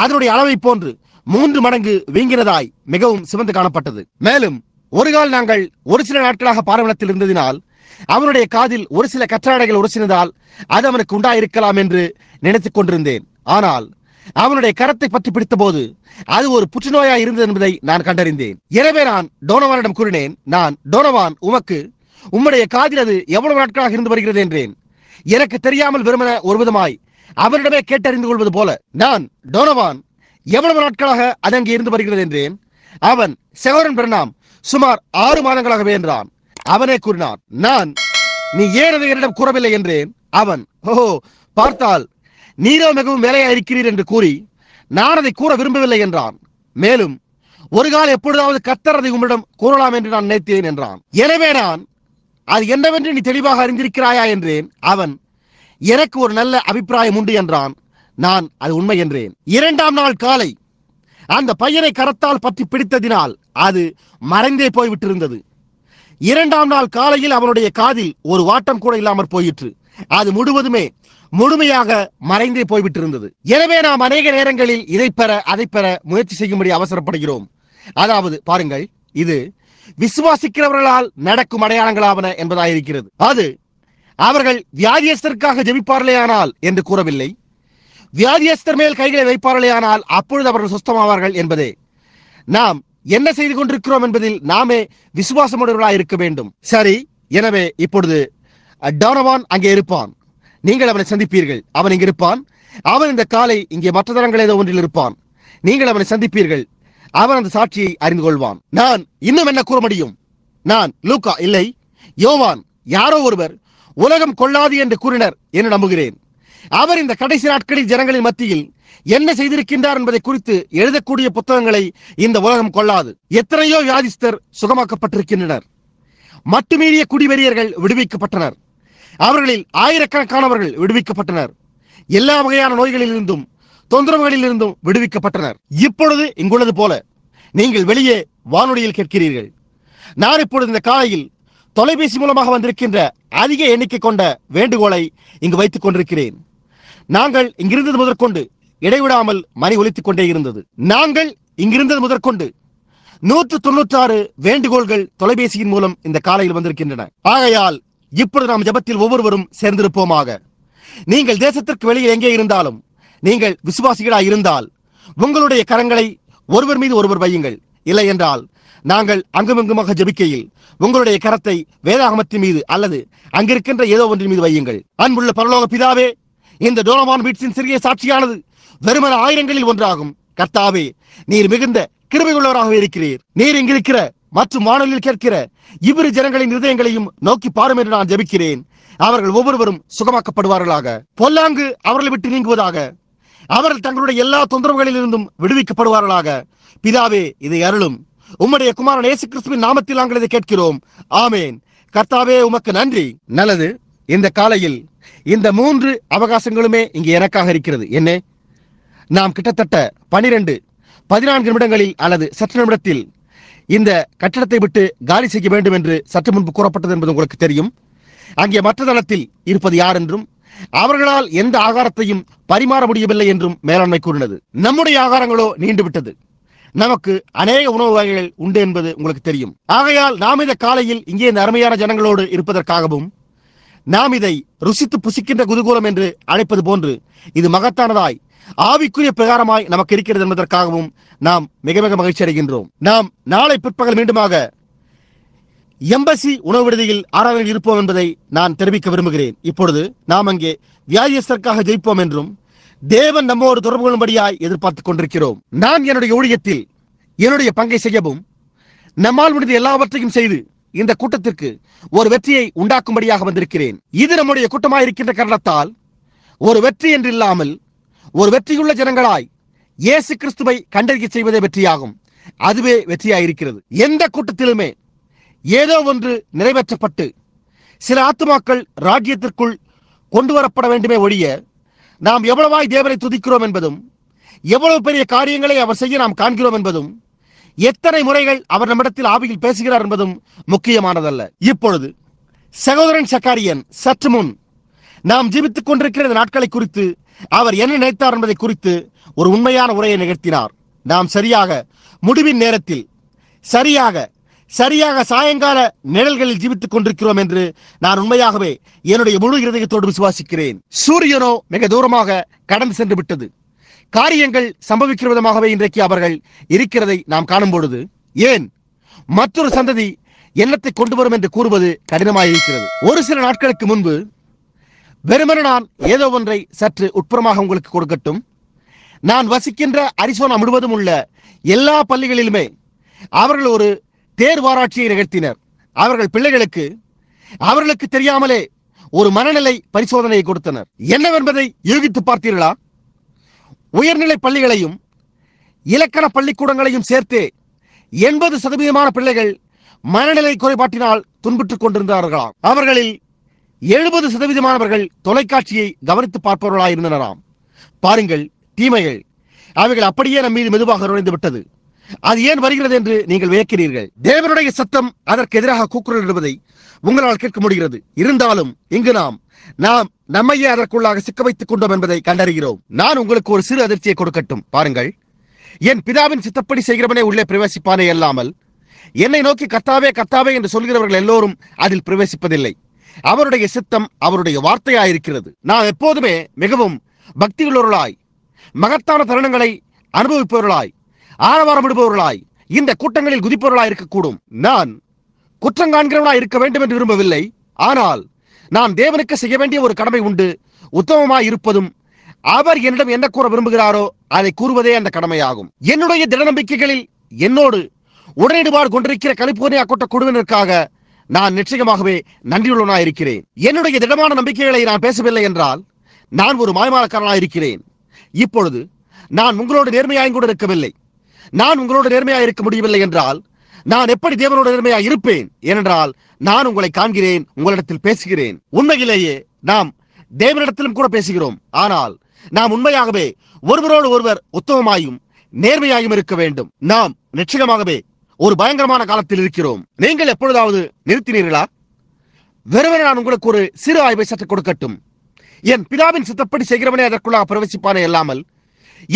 அதனுடைய அளவை போன்று மூன்று மடங்கு வீங்கினதாய் மிகவும் சிவந்து காணப்பட்டது மேலும் ஒரு கால் நாங்கள் ஒரு சில நாட்களாக பாரவணத்தில் இருந்ததினால் அவனுடைய காதில் ஒரு சில கற்றாடைகள் உரசினதால் அது அவனுக்கு உண்டாயிருக்கலாம் என்று நினைத்துக் கொண்டிருந்தேன் ஆனால் அவனுடைய கரத்தை பற்றி பிடித்த போது அது ஒரு புற்றுநோயா இருந்தது என்பதை நான் கண்டறிந்தேன் எனவே நான் டோனவானிடம் கூறினேன் நான் டோனவான் உமக்கு உம்முடைய காதில் அது எவ்வளவு நாட்களாக இருந்து வருகிறது என்றேன் எனக்கு தெரியாமல் வெறுமன ஒரு விதமாய் அவரிடமே கேட்டறிந்து கொள்வது போல நான் டோனவான் எவ்வளவு நாட்களாக அது அங்கே இருந்து வருகிறது என்றேன் அவன் செவரன் பிரணாம் சுமார் ஆறு மாதங்களாகவே என்றான் அவனே கூறினான் நான் நீ ஏன் அதை என்னிடம் கூறவில்லை என்றேன் அவன் ஓஹோ பார்த்தால் நீரோ மிகவும் வேலையா இருக்கிறீர் என்று கூறி நான் அதை கூற விரும்பவில்லை என்றான் மேலும் ஒரு காலம் எப்பொழுதாவது கத்தர் அதை உங்களிடம் கூறலாம் என்று நான் நினைத்தேன் என்றான் எனவே நான் அது என்னவென்று நீ தெளிவாக அறிந்திருக்கிறாயா என்றேன் அவன் எனக்கு ஒரு நல்ல அபிப்பிராயம் உண்டு என்றான் நான் அது உண்மை என்றேன் இரண்டாம் நாள் காலை அந்த பையனை கரத்தால் பற்றி பிடித்ததினால் அது மறைந்தே போய்விட்டிருந்தது இரண்டாம் நாள் காலையில் அவனுடைய காதில் ஒரு வாட்டம் கூட இல்லாமற் போயிற்று அது முழுவதுமே முழுமையாக மறைந்தே போய்விட்டிருந்தது எனவே நாம் அநேக நேரங்களில் இதை பெற அதை பெற முயற்சி செய்யும்படி அவசரப்படுகிறோம் அதாவது பாருங்கள் இது விசுவாசிக்கிறவர்களால் நடக்கும் அடையாளங்களாவன என்பதாயிருக்கிறது அது அவர்கள் வியாதியஸ்தருக்காக ஜெபிப்பார்களேயானால் என்று கூறவில்லை வியாதியஸ்தர் மேல் கைகளை வைப்பார்களேயானால் அப்பொழுது அவர்கள் சுஸ்தமாவார்கள் என்பதே நாம் என்ன செய்து கொண்டிருக்கிறோம் என்பதில் நாமே விசுவாசமுடையவர்களாக இருக்க வேண்டும் சரி எனவே இப்பொழுது டோனவான் அங்கே இருப்பான் நீங்கள் அவனை சந்திப்பீர்கள் அவன் இங்கு இருப்பான் அவன் இந்த காலை இங்கே மற்ற தரங்கள் ஏதோ ஒன்றில் இருப்பான் நீங்கள் அவனை சந்திப்பீர்கள் அவன் அந்த சாட்சியை அறிந்து கொள்வான் நான் இன்னும் என்ன கூற முடியும் நான் லூகா இல்லை யோவான் யாரோ ஒருவர் உலகம் கொள்ளாது என்று கூறினர் என்று நம்புகிறேன் அவர் இந்த கடைசி நாட்களில் ஜனங்களின் மத்தியில் என்ன செய்திருக்கின்றார் என்பதை குறித்து எழுதக்கூடிய புத்தகங்களை இந்த உலகம் கொள்ளாது எத்தனையோ வியாதிஸ்தர் சுகமாக்கப்பட்டிருக்கின்றனர் மட்டுமீறிய குடிவெறியர்கள் விடுவிக்கப்பட்டனர் அவர்களில் ஆயிரக்கணக்கானவர்கள் விடுவிக்கப்பட்டனர் எல்லா வகையான நோய்களிலிருந்தும் தொந்தரவுகளில் இருந்தும் விடுவிக்கப்பட்டனர் இப்பொழுது இங்குள்ளது போல நீங்கள் வெளியே வானொலியில் கேட்கிறீர்கள் நான் இப்பொழுது இந்த காலையில் தொலைபேசி மூலமாக வந்திருக்கின்ற அதிக எண்ணிக்கை கொண்ட வேண்டுகோளை இங்கு வைத்துக் கொண்டிருக்கிறேன் நாங்கள் இங்கிருந்தது முதற்கொண்டு இடைவிடாமல் மணி ஒலித்துக் கொண்டே இருந்தது நாங்கள் இங்கிருந்தது முதற்கொண்டு நூற்று தொண்ணூற்றாறு வேண்டுகோள்கள் தொலைபேசியின் மூலம் இந்த காலையில் வந்திருக்கின்றன ஆகையால் இப்பொழுது நாம் ஜபத்தில் ஒவ்வொருவரும் சேர்ந்திருப்போமாக நீங்கள் தேசத்திற்கு வெளியே எங்கே இருந்தாலும் நீங்கள் விசுவாசிகளாக இருந்தால் உங்களுடைய கரங்களை ஒருவர் மீது ஒருவர் வையுங்கள் இல்லை என்றால் நாங்கள் அங்குமிங்குமாக ஜபிக்கையில் உங்களுடைய கரத்தை வேதாகமத்தின் மீது அல்லது அங்கிருக்கின்ற ஏதோ ஒன்றின் மீது வையுங்கள் அன்புள்ள பரலோக பிதாவே இந்த டோலமான் பீட்ஸின் சிறிய சாட்சியானது வெறுமன ஆயிரங்களில் ஒன்றாகும் கர்த்தாவே நீர் மிகுந்த கிருமையுள்ளவராக இருக்கிறீர் நீர் இங்கிருக்கிற மற்றும் வானொலியில் கேட்கிற இவ்விரு ஜனங்களின் இதயங்களையும் நோக்கி பாரும் என்று நான் ஜபிக்கிறேன் அவர்கள் ஒவ்வொருவரும் சுகமாக்கப்படுவார்களாக பொல்லாங்கு அவர்களை விட்டு நீங்குவதாக அவர்கள் தங்களுடைய எல்லா தொந்தரவுகளில் இருந்தும் விடுவிக்கப்படுவார்களாக பிதாவே இதை அருளும் உம்முடைய குமாரன் ஏசு கிறிஸ்துவின் நாமத்தில் நாங்கள் இதை கேட்கிறோம் ஆமேன் கர்த்தாவே உமக்கு நன்றி நல்லது இந்த காலையில் இந்த மூன்று அவகாசங்களுமே இங்கு எனக்காக இருக்கிறது என்ன நாம் கிட்டத்தட்ட பனிரெண்டு பதினான்கு நிமிடங்களில் அல்லது சற்று நிமிடத்தில் இந்த கட்டடத்தை விட்டு காலி செய்ய வேண்டும் என்று சற்று முன்பு கூறப்பட்டது என்பது உங்களுக்கு தெரியும் அங்கே மற்ற தளத்தில் இருப்பது யார் என்றும் அவர்களால் எந்த ஆகாரத்தையும் பரிமாற முடியவில்லை என்றும் மேலாண்மை கூறினது நம்முடைய ஆகாரங்களோ நீண்டுவிட்டது நமக்கு அநேக உணவு வகைகள் உண்டு என்பது உங்களுக்கு தெரியும் ஆகையால் நாம் இந்த காலையில் இங்கே இந்த அருமையான ஜனங்களோடு இருப்பதற்காகவும் நாம் இதை ருசித்து புசிக்கின்ற குதூகூலம் என்று அழைப்பது போன்று இது மகத்தானதாய் ஆவிக்குரிய பிரகாரமாய் நமக்கு இருக்கிறது என்பதற்காகவும் நாம் மிக மிக மகிழ்ச்சி அடைகின்றோம் நாம் நாளை பிற்பகல் மீண்டுமாக எம்பசி உணவு விடுதியில் ஆறாவில் இருப்போம் என்பதை நான் தெரிவிக்க விரும்புகிறேன் இப்பொழுது நாம் அங்கே வியாதியஸ்தற்காக ஜெயிப்போம் என்றும் தேவன் ஒரு தொடர்பு கொள்ளும்படியாய் எதிர்பார்த்து கொண்டிருக்கிறோம் நான் என்னுடைய ஊழியத்தில் என்னுடைய பங்கை செய்யவும் நம்மால் முடிந்த எல்லாவற்றையும் செய்து இந்த கூட்டத்திற்கு ஒரு வெற்றியை உண்டாக்கும்படியாக வந்திருக்கிறேன் இது நம்முடைய கூட்டமாக இருக்கின்ற காரணத்தால் ஒரு வெற்றி என்று இல்லாமல் ஒரு வெற்றியுள்ள ஜனங்களாய் இயேசு கிறிஸ்துவை கண்டறிக்க செய்வதே வெற்றியாகும் அதுவே வெற்றியாயிருக்கிறது எந்த கூட்டத்திலுமே ஏதோ ஒன்று நிறைவேற்றப்பட்டு சில ஆத்மாக்கள் ராஜ்யத்திற்குள் கொண்டு வரப்பட வேண்டுமே ஒழிய நாம் எவ்வளவாய் தேவனை துதிக்கிறோம் என்பதும் எவ்வளவு பெரிய காரியங்களை அவர் செய்ய நாம் காண்கிறோம் என்பதும் எத்தனை முறைகள் அவர் நம்மிடத்தில் ஆவியில் பேசுகிறார் என்பதும் முக்கியமானதல்ல இப்பொழுது சகோதரன் சக்காரியன் சற்று முன் நாம் ஜீவித்துக் கொண்டிருக்கிற நாட்களை குறித்து அவர் என்ன நினைத்தார் என்பதை குறித்து ஒரு உண்மையான உரையை நிகழ்த்தினார் நாம் சரியாக முடிவின் நேரத்தில் சரியாக சரியாக சாயங்கால நிழல்களில் ஜீவித்துக் கொண்டிருக்கிறோம் என்று நான் உண்மையாகவே என்னுடைய முழு இருதயத்தோடு விசுவாசிக்கிறேன் சூரியனோ மிக தூரமாக கடந்து சென்று விட்டது காரியங்கள் சம்பவிக்கிற விதமாகவே இன்றைக்கு அவர்கள் இருக்கிறதை நாம் காணும் பொழுது ஏன் மற்றொரு சந்ததி எண்ணத்தை கொண்டு வரும் என்று கூறுவது கடினமாக இருக்கிறது ஒரு சில நாட்களுக்கு முன்பு வெறுமன நான் ஏதோ ஒன்றை சற்று உட்புறமாக உங்களுக்கு கொடுக்கட்டும் நான் வசிக்கின்ற அரிசோனா முழுவதும் உள்ள எல்லா பள்ளிகளிலுமே அவர்கள் ஒரு தேர்வாராய்ச்சியை நிகழ்த்தினர் அவர்கள் பிள்ளைகளுக்கு அவர்களுக்கு தெரியாமலே ஒரு மனநிலை பரிசோதனையை கொடுத்தனர் என்னவென்பதை யூகித்து பார்த்தீர்களா உயர்நிலை பள்ளிகளையும் இலக்கண பள்ளிக்கூடங்களையும் சேர்த்து எண்பது சதவீதமான பிள்ளைகள் மனநிலை குறைபாட்டினால் துன்புற்றுக் கொண்டிருந்தார்களாம் அவர்களில் எழுபது சதவீதமானவர்கள் தொலைக்காட்சியை கவனித்து பார்ப்பவர்களாயிருந்தனராம் பாருங்கள் தீமைகள் அவைகள் அப்படியே நம்மீது மெதுவாக நுழைந்து விட்டது அது ஏன் வருகிறது என்று நீங்கள் வியக்கிறீர்கள் தேவனுடைய சத்தம் அதற்கு எதிராக இடுவதை உங்களால் கேட்க முடிகிறது இருந்தாலும் இங்கு நாம் நாம் நம்மையே அதற்குள்ளாக சிக்க வைத்துக் கொண்டோம் என்பதை கண்டறிகிறோம் நான் உங்களுக்கு ஒரு சிறு அதிர்ச்சியை கொடுக்கட்டும் பாருங்கள் என் பிதாவின் சித்தப்படி செய்கிறவனே உள்ளே பிரவேசிப்பானே அல்லாமல் என்னை நோக்கி கத்தாவே கத்தாவே என்று சொல்கிறவர்கள் எல்லோரும் அதில் பிரவேசிப்பதில்லை அவருடைய சித்தம் அவருடைய வார்த்தையாயிருக்கிறது நான் எப்போதுமே மிகவும் பக்தியுள்ளவர்களாய் மகத்தான தருணங்களை அனுபவிப்பவர்களாய் ஆரவாரமிடுபவர்களாய் இந்த கூட்டங்களில் குதிப்பவர்களாய் இருக்கக்கூடும் நான் குற்றம் காண்கிறவனாய் இருக்க வேண்டும் என்று விரும்பவில்லை ஆனால் நாம் தேவனுக்கு செய்ய வேண்டிய ஒரு கடமை உண்டு உத்தமமாய் இருப்பதும் அவர் என்னிடம் என்ன கூற விரும்புகிறாரோ அதை கூறுவதே அந்த கடமையாகும் என்னுடைய திட நம்பிக்கைகளில் என்னோடு உடனடிபாடு கொண்டிருக்கிற கலிபோர்னியா கூட்ட குழுவினருக்காக நான் நிச்சயமாகவே நன்றியுள்ளவனாய் இருக்கிறேன் என்னுடைய திடமான நம்பிக்கைகளை நான் பேசவில்லை என்றால் நான் ஒரு மாயமானக்காரனாக இருக்கிறேன் இப்பொழுது நான் உங்களோடு நேர்மையாயும் கூட இருக்கவில்லை நான் உங்களோட நேர்மையா இருக்க முடியவில்லை என்றால் நான் எப்படி தேவனோட நேர்மையா இருப்பேன் ஏனென்றால் நான் உங்களை காண்கிறேன் உங்களிடத்தில் பேசுகிறேன் உண்மையிலேயே நாம் தேவனிடத்திலும் கூட பேசுகிறோம் ஆனால் நாம் உண்மையாகவே ஒருவரோடு ஒருவர் உத்தமமாயும் நேர்மையாயும் இருக்க வேண்டும் நாம் நிச்சயமாகவே ஒரு பயங்கரமான காலத்தில் இருக்கிறோம் நீங்கள் எப்பொழுதாவது நிறுத்தினீர்களா வெறுமனே நான் உங்களுக்கு ஒரு சிறு ஆய்வை சற்று கொடுக்கட்டும் என் பிதாவின் சித்தப்படி செய்கிறவனே அதற்குள்ளாக பிரவேசிப்பானே இல்லாமல்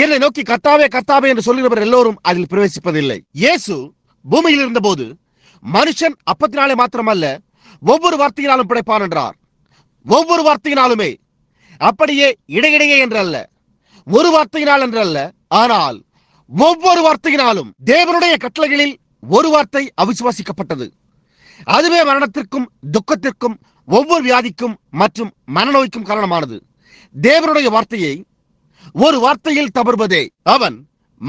என்னை நோக்கி கத்தாவே கத்தாவே என்று சொல்லுகிறவர் எல்லோரும் அதில் பிரவேசிப்பதில்லை இயேசு பூமியில் இருந்தபோது மனுஷன் அப்பத்தினாலே மாத்திரமல்ல ஒவ்வொரு வார்த்தையினாலும் பிழைப்பான் என்றார் ஒவ்வொரு வார்த்தையினாலுமே அப்படியே இடையிடையே என்றல்ல ஒரு வார்த்தையினால் என்றல்ல ஆனால் ஒவ்வொரு வார்த்தையினாலும் தேவனுடைய கட்டளைகளில் ஒரு வார்த்தை அவிசுவாசிக்கப்பட்டது அதுவே மரணத்திற்கும் துக்கத்திற்கும் ஒவ்வொரு வியாதிக்கும் மற்றும் மனநோய்க்கும் காரணமானது தேவனுடைய வார்த்தையை ஒரு வார்த்தையில் தவறுவதே அவன்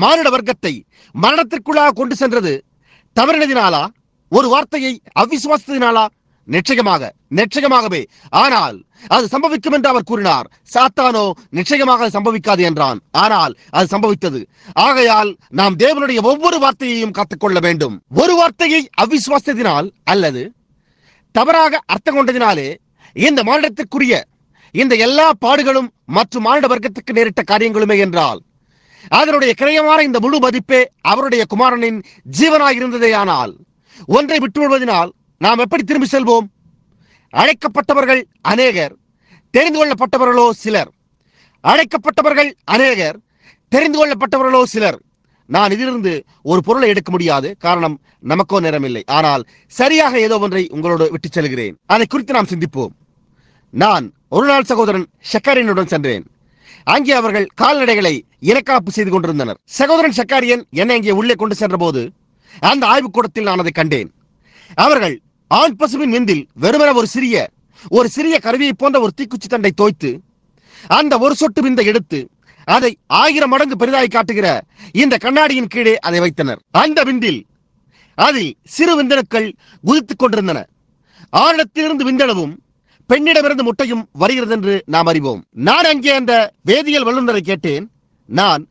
மானிட வர்க்கத்தை மரணத்திற்குள்ளாக கொண்டு சென்றது தவறினதினாலா ஒரு வார்த்தையை அவிசுவாசத்தினாலா நிச்சயமாக நிச்சயமாகவே ஆனால் அது சம்பவிக்கும் என்று அவர் கூறினார் சாத்தானோ நிச்சயமாக சம்பவிக்காது என்றான் ஆனால் அது சம்பவித்தது ஆகையால் நாம் தேவனுடைய ஒவ்வொரு வார்த்தையையும் காத்துக்கொள்ள வேண்டும் ஒரு வார்த்தையை அவிசுவாசத்தினால் அல்லது தவறாக அர்த்தம் கொண்டதினாலே இந்த மாநிலத்திற்குரிய இந்த எல்லா பாடுகளும் மற்றும் ஆண்ட வர்க்கத்துக்கு நேரிட்ட காரியங்களுமே என்றால் அதனுடைய கிரயமான இந்த முழு மதிப்பே அவருடைய குமாரனின் ஜீவனாய் இருந்ததேயானால் ஒன்றை விட்டுவிடுவதனால் நாம் எப்படி திரும்பி செல்வோம் அழைக்கப்பட்டவர்கள் அநேகர் தெரிந்து கொள்ளப்பட்டவர்களோ சிலர் அழைக்கப்பட்டவர்கள் அநேகர் தெரிந்து கொள்ளப்பட்டவர்களோ சிலர் நான் இதிலிருந்து ஒரு பொருளை எடுக்க முடியாது காரணம் நமக்கோ நேரம் இல்லை ஆனால் சரியாக ஏதோ ஒன்றை உங்களோடு விட்டு செல்கிறேன் அதை குறித்து நாம் சிந்திப்போம் நான் ஒரு நாள் சகோதரன் ஷக்காரியனுடன் சென்றேன் அங்கே அவர்கள் கால்நடைகளை இறக்காப்பு செய்து கொண்டிருந்தனர் சகோதரன் ஷக்காரியன் என்னை அங்கே உள்ளே கொண்டு சென்றபோது அந்த ஆய்வுக்கூடத்தில் நான் அதை கண்டேன் அவர்கள் ஆண் பசுவின் விந்தில் வெறுமன ஒரு சிறிய ஒரு சிறிய கருவியை போன்ற ஒரு தீக்குச்சி தண்டை தோய்த்து அந்த ஒரு சொட்டு விந்தை எடுத்து அதை ஆயிரம் மடங்கு பெரிதாய் காட்டுகிற இந்த கண்ணாடியின் கீழே அதை வைத்தனர் அந்த விந்தில் அதில் சிறு விந்தணுக்கள் குதித்துக் கொண்டிருந்தன ஆழத்திலிருந்து விந்தளவும் பெண்ணிடமிருந்து முட்டையும் வருகிறது என்று நாம் அறிவோம் நான் அங்கே அந்த வேதியியல் வல்லுநரை கேட்டேன் நான்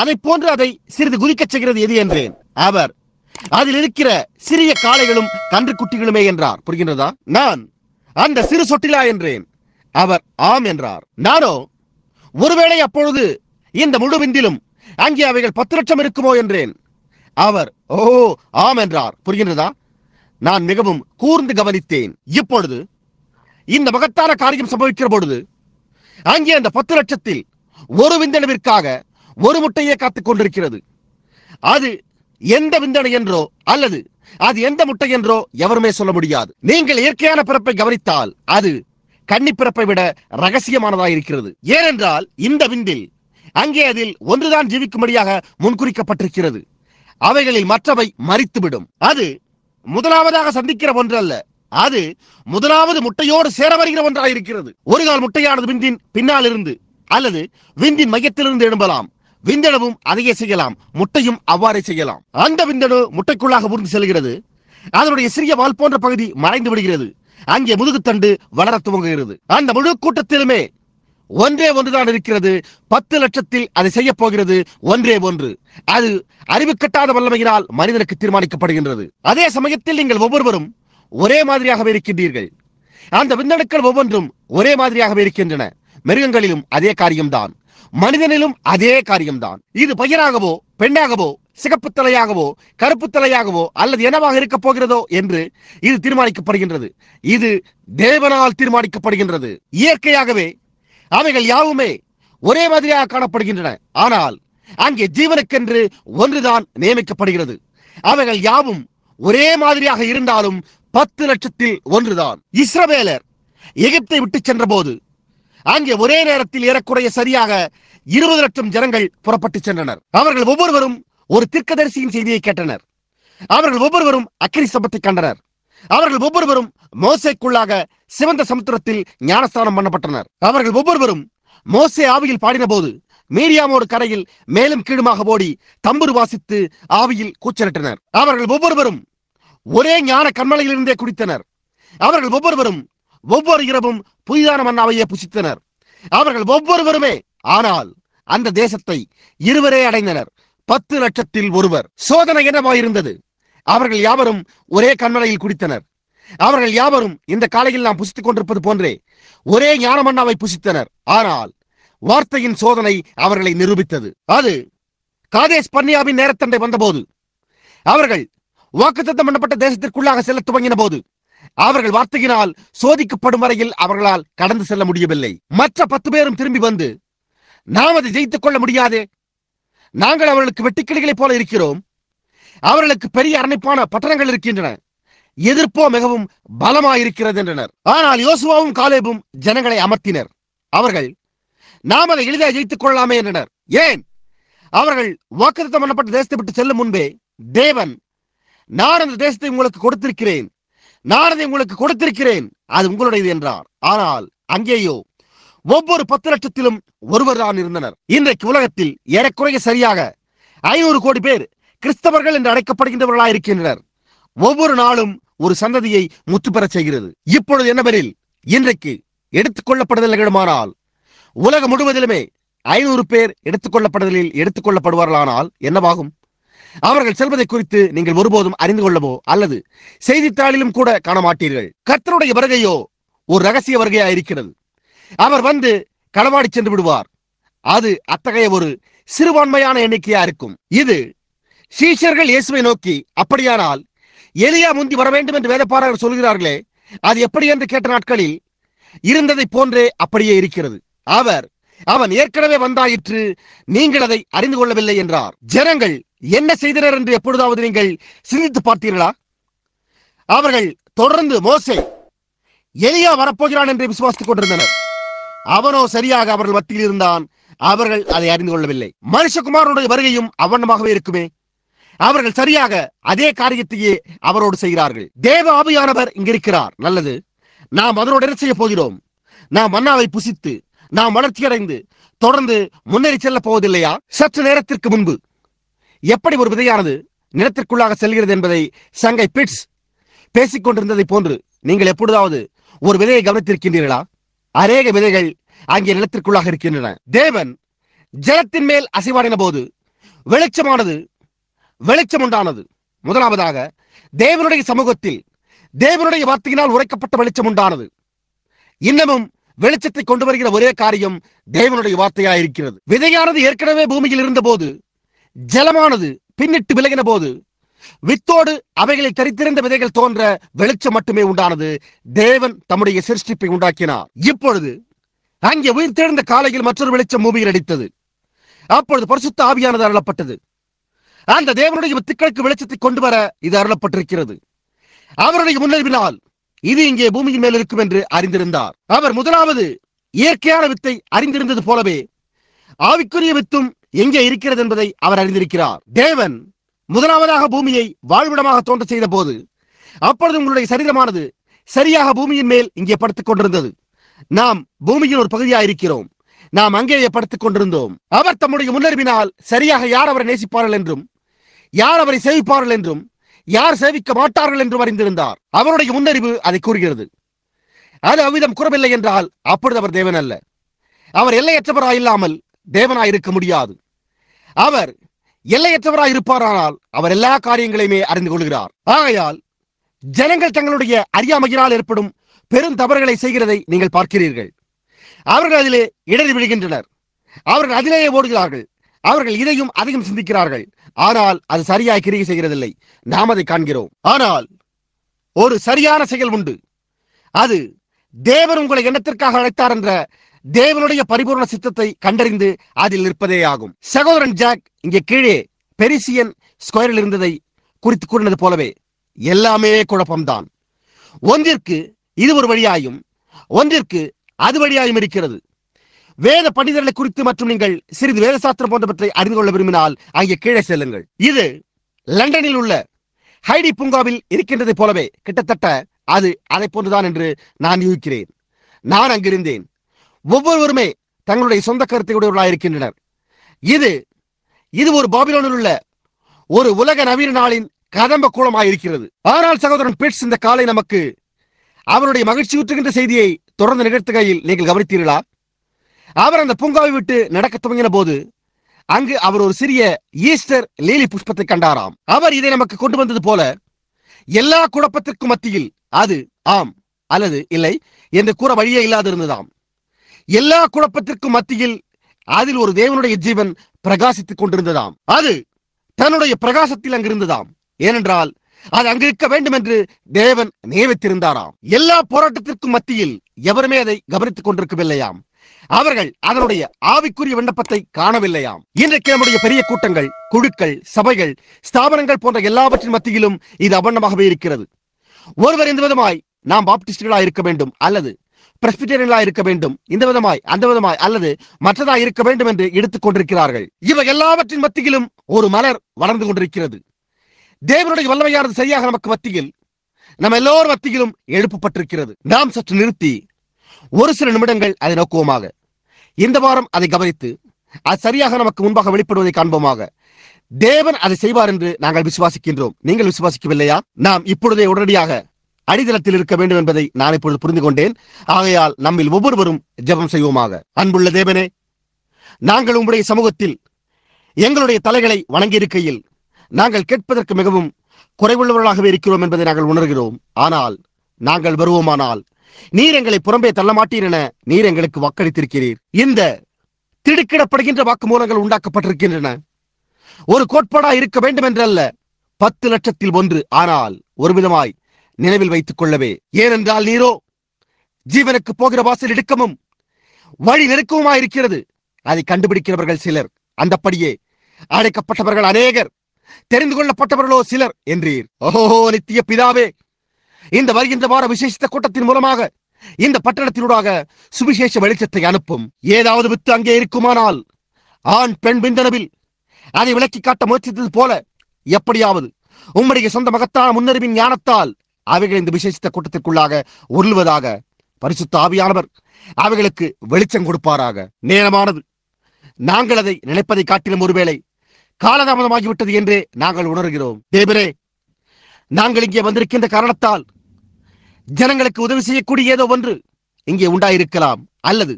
அதை போன்று அதை சிறிது குதிக்கச் செய்கிறது எது என்றேன் அவர் அதில் இருக்கிற சிறிய காளைகளும் கன்று குட்டிகளுமே என்றார் புரிகின்றதா நான் அந்த சிறு சொட்டிலா என்றேன் அவர் ஆம் என்றார் நானோ ஒருவேளை அப்பொழுது இந்த முழுவிந்திலும் அங்கே அவைகள் பத்து லட்சம் இருக்குமோ என்றேன் அவர் ஓ ஆம் என்றார் புரிகின்றதா நான் மிகவும் கூர்ந்து கவனித்தேன் இப்பொழுது இந்த மகத்தான காரியம் சம்பவிக்கிற பொழுது அங்கே அந்த பத்து லட்சத்தில் ஒரு விந்தனவிற்காக ஒரு முட்டையே காத்துக் கொண்டிருக்கிறது அது எந்த விந்தனை என்றோ அல்லது அது எந்த முட்டை என்றோ எவருமே சொல்ல முடியாது நீங்கள் இயற்கையான பிறப்பை கவனித்தால் அது கன்னி பிறப்பை விட ரகசியமானதாக இருக்கிறது ஏனென்றால் இந்த விந்தில் அங்கே அதில் ஒன்றுதான் ஜீவிக்கும்படியாக முன்குறிக்கப்பட்டிருக்கிறது அவைகளில் மற்றவை மறித்துவிடும் அது முதலாவதாக சந்திக்கிற ஒன்றல்ல அது முதலாவது முட்டையோடு சேர வருகிற ஒன்றாக இருக்கிறது ஒரு கால் முட்டையானது விந்தின் பின்னால் இருந்து அல்லது விந்தின் மையத்திலிருந்து எழும்பலாம் விந்தடவும் அதையே செய்யலாம் முட்டையும் அவ்வாறே செய்யலாம் அந்த விந்தணு முட்டைக்குள்ளாக உருந்து செல்கிறது அதனுடைய சிறிய வால் போன்ற பகுதி மறைந்து விடுகிறது அங்கே முதுகுத்தண்டு வளர துவங்குகிறது அந்த முழு கூட்டத்திலுமே ஒன்றே ஒன்றுதான் இருக்கிறது பத்து லட்சத்தில் அதை செய்ய போகிறது ஒன்றே ஒன்று அது அறிவு கட்டாத வல்லமையினால் மனிதனுக்கு தீர்மானிக்கப்படுகின்றது அதே சமயத்தில் நீங்கள் ஒவ்வொருவரும் ஒரே மாதிரியாகவே இருக்கின்றீர்கள் அந்த விந்தணுக்கள் ஒவ்வொன்றும் ஒரே மாதிரியாகவே இருக்கின்றன மிருகங்களிலும் அதே காரியம்தான் மனிதனிலும் அதே காரியம்தான் இது பையனாகவோ பெண்ணாகவோ சிகப்பு தலையாகவோ கருப்பு தலையாகவோ அல்லது என்னவாக இருக்க போகிறதோ என்று இது தீர்மானிக்கப்படுகின்றது இது தேவனால் தீர்மானிக்கப்படுகின்றது இயற்கையாகவே அவைகள் யாவுமே ஒரே மாதிரியாக காணப்படுகின்றன ஆனால் அங்கே ஜீவனுக்கென்று ஒன்றுதான் நியமிக்கப்படுகிறது அவைகள் யாவும் ஒரே மாதிரியாக இருந்தாலும் பத்து லட்சத்தில் ஒன்றுதான் இஸ்ரவேலர் எகிப்தை விட்டு சென்ற போது அங்கே ஒரே நேரத்தில் ஏறக்குறைய சரியாக இருபது லட்சம் ஜனங்கள் புறப்பட்டு சென்றனர் அவர்கள் ஒவ்வொருவரும் ஒரு திர்கதரிசியின் செய்தியை கேட்டனர் அவர்கள் ஒவ்வொருவரும் அக்கிரி சபத்தை கண்டனர் அவர்கள் ஒவ்வொருவரும் மோசைக்குள்ளாக சிவந்த சமுத்திரத்தில் ஞானஸ்தானம் பண்ணப்பட்டனர் அவர்கள் ஒவ்வொருவரும் மோசே ஆவியில் பாடின போது மீடியாமோடு கரையில் மேலும் கீழுமாக ஓடி தம்புரு வாசித்து ஆவியில் கூச்சலிட்டனர் அவர்கள் ஒவ்வொருவரும் ஒரே ஞான கண்மலையிலிருந்தே குடித்தனர் அவர்கள் ஒவ்வொருவரும் ஒவ்வொரு இரவும் புதிதான மன்னாவையே புசித்தனர் அவர்கள் ஒவ்வொருவருமே ஆனால் அந்த தேசத்தை இருவரே அடைந்தனர் பத்து லட்சத்தில் ஒருவர் சோதனை என்னவாயிருந்தது அவர்கள் யாவரும் ஒரே கண்மலையில் குடித்தனர் அவர்கள் யாவரும் இந்த காலையில் நாம் புசித்துக் கொண்டிருப்பது போன்றே ஒரே ஞான மன்னாவை புசித்தனர் ஆனால் வார்த்தையின் சோதனை அவர்களை நிரூபித்தது அது காதேஷ் பன்னியாவின் நேரத்தண்டை வந்தபோது அவர்கள் வாக்குத்தத்தம் பண்ணப்பட்ட தேசத்திற்குள்ளாக செல்ல துவங்கின போது அவர்கள் வார்த்தையினால் சோதிக்கப்படும் வரையில் அவர்களால் கடந்து செல்ல முடியவில்லை மற்ற பத்து பேரும் திரும்பி வந்து நாம் அதை ஜெயித்துக் கொள்ள முடியாது நாங்கள் அவர்களுக்கு வெட்டிக்கிளிகளைப் போல இருக்கிறோம் அவர்களுக்கு பெரிய அரணைப்பான பட்டணங்கள் இருக்கின்றன எதிர்ப்போ மிகவும் பலமாயிருக்கிறது என்றனர் ஆனால் யோசுவாவும் காலேபும் ஜனங்களை அமர்த்தினர் அவர்கள் நாம் அதை எளிதாக ஜெயித்துக் கொள்ளலாமே என்றனர் ஏன் அவர்கள் வாக்குத்தம் பண்ணப்பட்ட தேசத்தை விட்டு செல்லும் முன்பே தேவன் நான் அந்த தேசத்தை உங்களுக்கு கொடுத்திருக்கிறேன் நான் அதை உங்களுக்கு கொடுத்திருக்கிறேன் அது உங்களுடையது என்றார் ஆனால் அங்கேயோ ஒவ்வொரு பத்து லட்சத்திலும் ஒருவர் தான் இருந்தனர் இன்றைக்கு உலகத்தில் ஏறக்குறைய சரியாக ஐநூறு கோடி பேர் கிறிஸ்தவர்கள் என்று அழைக்கப்படுகின்றவர்களாக இருக்கின்றனர் ஒவ்வொரு நாளும் ஒரு சந்ததியை முத்து பெறச் செய்கிறது இப்பொழுது என்னவெனில் இன்றைக்கு எடுத்துக்கொள்ளப்படுதல்களுமானால் உலகம் முழுவதிலுமே ஐநூறு பேர் எடுத்துக்கொள்ளப்படுதலில் எடுத்துக்கொள்ளப்படுவார்களானால் என்னவாகும் அவர்கள் செல்வதை குறித்து நீங்கள் ஒருபோதும் அறிந்து கொள்ளவோ அல்லது செய்தித்தாளிலும் கூட காண மாட்டீர்கள் கர்த்தருடைய வருகையோ ஒரு ரகசிய வருகையா இருக்கிறது அவர் வந்து களவாடி சென்று விடுவார் அது அத்தகைய ஒரு சிறுபான்மையான எண்ணிக்கையா இருக்கும் இது சீஷர்கள் இயேசுவை நோக்கி அப்படியானால் எலியா முந்தி வர வேண்டும் என்று வேதப்பாரர்கள் சொல்கிறார்களே அது எப்படி என்று கேட்ட நாட்களில் இருந்ததை போன்றே அப்படியே இருக்கிறது அவர் அவன் ஏற்கனவே வந்தாயிற்று நீங்கள் அதை அறிந்து கொள்ளவில்லை என்றார் ஜனங்கள் என்ன செய்தனர் என்று எப்பொழுதாவது நீங்கள் சிந்தித்து பார்த்தீர்களா அவர்கள் தொடர்ந்து மோசை எளியா வரப்போகிறான் என்று விசுவாசித்துக் கொண்டிருந்தனர் அவனோ சரியாக அவர்கள் மத்தியில் இருந்தான் அவர்கள் அதை அறிந்து கொள்ளவில்லை மனுஷகுமாரனுடைய வருகையும் அவனமாகவே இருக்குமே அவர்கள் சரியாக அதே காரியத்தையே அவரோடு செய்கிறார்கள் தேவ ஆபியானவர் இங்கிருக்கிறார் நல்லது நாம் அதனோடு என்ன செய்ய போகிறோம் நாம் மன்னாவை புசித்து நாம் வளர்ச்சியடைந்து தொடர்ந்து முன்னேறி செல்ல போவதில்லையா சற்று நேரத்திற்கு முன்பு எப்படி ஒரு விதையானது நிலத்திற்குள்ளாக செல்கிறது என்பதை சங்கை பிட்ஸ் பேசிக் கொண்டிருந்ததை போன்று நீங்கள் எப்பொழுதாவது ஒரு விதையை கவனித்திருக்கின்றீர்களா அநேக விதைகள் அங்கே நிலத்திற்குள்ளாக இருக்கின்றன தேவன் ஜலத்தின் மேல் அசைவாடின போது வெளிச்சமானது வெளிச்சம் உண்டானது முதலாவதாக தேவனுடைய சமூகத்தில் தேவனுடைய வார்த்தையினால் உரைக்கப்பட்ட வெளிச்சம் உண்டானது இன்னமும் வெளிச்சத்தை கொண்டு வருகிற ஒரே காரியம் தேவனுடைய வார்த்தையாக இருக்கிறது விதையானது ஏற்கனவே பூமியில் இருந்தபோது ஜலமானது பின்னிட்டு விலகின போது வித்தோடு அவைகளை தரித்திருந்த விதைகள் தோன்ற வெளிச்சம் மட்டுமே உண்டானது தேவன் தம்முடைய சிருஷ்டிப்பை உண்டாக்கினார் இப்பொழுது அங்கே உயிர்த்தெழுந்த காலையில் மற்றொரு வெளிச்சம் பூமியில் அடித்தது அப்பொழுது பரிசுத்த ஆவியானது அருளப்பட்டது அந்த தேவனுடைய வித்துக்களுக்கு வெளிச்சத்தை கொண்டு வர இது அருளப்பட்டிருக்கிறது அவருடைய முன்னறிவினால் இது இங்கே பூமியின் மேல் இருக்கும் என்று அறிந்திருந்தார் அவர் முதலாவது இயற்கையான வித்தை அறிந்திருந்தது போலவே ஆவிக்குரிய வித்தும் எங்கே இருக்கிறது என்பதை அவர் அறிந்திருக்கிறார் தேவன் முதலாவதாக பூமியை வாழ்விடமாக தோன்ற செய்த போது அப்பொழுது உங்களுடைய சரீரமானது சரியாக பூமியின் மேல் இங்கே படுத்துக் கொண்டிருந்தது நாம் பூமியின் ஒரு பகுதியாக இருக்கிறோம் நாம் அங்கேயே படுத்துக் கொண்டிருந்தோம் அவர் தம்முடைய முன்னறிவினால் சரியாக யார் அவரை நேசிப்பார்கள் என்றும் யார் அவரை சேவிப்பார்கள் என்றும் யார் சேவிக்க மாட்டார்கள் என்றும் அறிந்திருந்தார் அவருடைய முன்னறிவு அதை கூறுகிறது அது அவ்விதம் குறவில்லை என்றால் அப்பொழுது அவர் தேவன் அல்ல அவர் எல்லையற்றவராயில்லாமல் இல்லாமல் தேவனாய் இருக்க முடியாது அவர் எல்லையற்றவராய் இருப்பாரானால் அவர் எல்லா காரியங்களையுமே அறிந்து கொள்கிறார் ஆகையால் ஜனங்கள் தங்களுடைய அறியாமையினால் ஏற்படும் பெரும் தவறுகளை செய்கிறதை நீங்கள் பார்க்கிறீர்கள் அவர்கள் அதிலே இடறி விடுகின்றனர் அவர்கள் அதிலேயே ஓடுகிறார்கள் அவர்கள் இதையும் அதிகம் சிந்திக்கிறார்கள் ஆனால் அது சரியாய் கிரிகை செய்கிறதில்லை நாம் அதை காண்கிறோம் ஆனால் ஒரு சரியான செயல் உண்டு அது தேவர் உங்களை எண்ணத்திற்காக அழைத்தார் என்ற தேவனுடைய பரிபூர்ண சித்தத்தை கண்டறிந்து அதில் நிற்பதே ஆகும் சகோதரன் ஜாக் இங்கே கீழே பெரிசியன் ஸ்கொயரில் இருந்ததை குறித்து கூறினது போலவே எல்லாமே குழப்பம்தான் ஒன்றிற்கு இது ஒரு வழியாயும் ஒன்றிற்கு அது வழியாயும் இருக்கிறது வேத பண்டிதர்களை குறித்து மற்றும் நீங்கள் சிறிது வேத சாஸ்திரம் போன்றவற்றை அறிந்து கொள்ள விரும்பினால் அங்கே கீழே செல்லுங்கள் இது லண்டனில் உள்ள ஹைடி பூங்காவில் இருக்கின்றதை போலவே கிட்டத்தட்ட அது அதை போன்றுதான் என்று நான் யூகிக்கிறேன் நான் அங்கிருந்தேன் ஒவ்வொருவருமே தங்களுடைய சொந்த கருத்தை உடையவர்களாக இருக்கின்றனர் இது இது ஒரு பாபிலோனில் உள்ள ஒரு உலக நவீன நாளின் கதம்ப கூலமாக இருக்கிறது ஆனால் சகோதரன் பிட்ஸ் இந்த காலை நமக்கு அவருடைய மகிழ்ச்சி ஊற்றுகின்ற செய்தியை தொடர்ந்து நிகழ்த்துகையில் நீங்கள் கவனித்தீர்களா அவர் அந்த பூங்காவை விட்டு நடக்க துவங்கின போது அங்கு அவர் ஒரு சிறிய ஈஸ்டர் லீலி புஷ்பத்தை கண்டாராம் அவர் இதை நமக்கு கொண்டு வந்தது போல எல்லா குழப்பத்திற்கும் மத்தியில் அது ஆம் அல்லது இல்லை என்று கூற வழியே இல்லாதிருந்ததாம் எல்லா குழப்பத்திற்கும் மத்தியில் அதில் ஒரு தேவனுடைய ஜீவன் பிரகாசித்துக் கொண்டிருந்ததாம் அது தன்னுடைய பிரகாசத்தில் அங்கிருந்ததாம் ஏனென்றால் அது அங்கிருக்க வேண்டும் என்று தேவன் நியமித்திருந்தாராம் எல்லா போராட்டத்திற்கும் மத்தியில் எவருமே அதை கவனித்துக் கொண்டிருக்கவில்லையாம் அவர்கள் அதனுடைய ஆவிக்குரிய விண்ணப்பத்தை காணவில்லையாம் இன்றைக்கு நம்முடைய பெரிய கூட்டங்கள் குழுக்கள் சபைகள் ஸ்தாபனங்கள் போன்ற எல்லாவற்றின் மத்தியிலும் இது அவண்ணமாகவே இருக்கிறது ஒருவர் இந்த விதமாய் நாம் பாப்டிஸ்டுகளாக இருக்க வேண்டும் அல்லது பிரஸ்பிட்டரியலா இருக்க வேண்டும் இந்த விதமாய் அந்த விதமாய் அல்லது மற்றதா இருக்க வேண்டும் என்று எடுத்துக் கொண்டிருக்கிறார்கள் இவை எல்லாவற்றின் மத்தியிலும் ஒரு மலர் வளர்ந்து கொண்டிருக்கிறது தேவனுடைய வல்லமையானது சரியாக நமக்கு மத்தியில் நம்ம எல்லோர் மத்தியிலும் எழுப்பப்பட்டிருக்கிறது நாம் சற்று நிறுத்தி ஒரு சில நிமிடங்கள் அதை நோக்குவோமாக இந்த வாரம் அதை கவனித்து அது சரியாக நமக்கு முன்பாக வெளிப்படுவதை காண்போமாக தேவன் அதை செய்வார் என்று நாங்கள் விசுவாசிக்கின்றோம் நீங்கள் விசுவாசிக்கவில்லையா நாம் இப்பொழுதே உடனடியாக அடித்தளத்தில் இருக்க வேண்டும் என்பதை நான் இப்பொழுது புரிந்து கொண்டேன் ஆகையால் நம்மில் ஒவ்வொருவரும் ஜெபம் செய்வோமாக அன்புள்ள தேவனே நாங்கள் உங்களுடைய சமூகத்தில் எங்களுடைய தலைகளை வணங்கி இருக்கையில் நாங்கள் கேட்பதற்கு மிகவும் குறைவுள்ளவர்களாகவே இருக்கிறோம் என்பதை நாங்கள் உணர்கிறோம் ஆனால் நாங்கள் வருவோமானால் நீர் எங்களை புறம்பே தள்ள மாட்டீர் என நீர் எங்களுக்கு வாக்களித்திருக்கிறீர் இந்த திடுக்கிடப்படுகின்ற வாக்குமூலங்கள் உண்டாக்கப்பட்டிருக்கின்றன ஒரு கோட்பாடா இருக்க வேண்டும் என்றல்ல பத்து லட்சத்தில் ஒன்று ஆனால் ஒரு விதமாய் நினைவில் வைத்துக் கொள்ளவே ஏனென்றால் நீரோ ஜீவனுக்கு போகிற வாசல் இடுக்கமும் வழி நெருக்கமுமா இருக்கிறது அதை கண்டுபிடிக்கிறவர்கள் சிலர் அந்தப்படியே அழைக்கப்பட்டவர்கள் அநேகர் தெரிந்து கொள்ளப்பட்டவர்களோ சிலர் என்றீர் ஓஹோ நித்திய பிதாவே இந்த வருகின்ற வார விசேஷித்த கூட்டத்தின் மூலமாக இந்த பட்டணத்தினூடாக சுவிசேஷ வெளிச்சத்தை அனுப்பும் ஏதாவது வித்து அங்கே இருக்குமானால் ஆண் பெண் விந்தனவில் அதை விளக்கி காட்ட முயற்சித்தது போல எப்படியாவது உம்முடைய சொந்த மகத்தான முன்னறிவின் ஞானத்தால் அவைகள் இந்த விசேஷித்த கூட்டத்திற்குள்ளாக உருள்வதாக பரிசுத்த ஆவியானவர் அவைகளுக்கு வெளிச்சம் கொடுப்பாராக நேரமானது நாங்கள் அதை நினைப்பதை காட்டிலும் ஒருவேளை காலதாமதமாகிவிட்டது என்று நாங்கள் உணர்கிறோம் தேவரே நாங்கள் இங்கே வந்திருக்கின்ற காரணத்தால் ஜனங்களுக்கு உதவி செய்யக்கூடிய ஏதோ ஒன்று இங்கே உண்டாயிருக்கலாம் அல்லது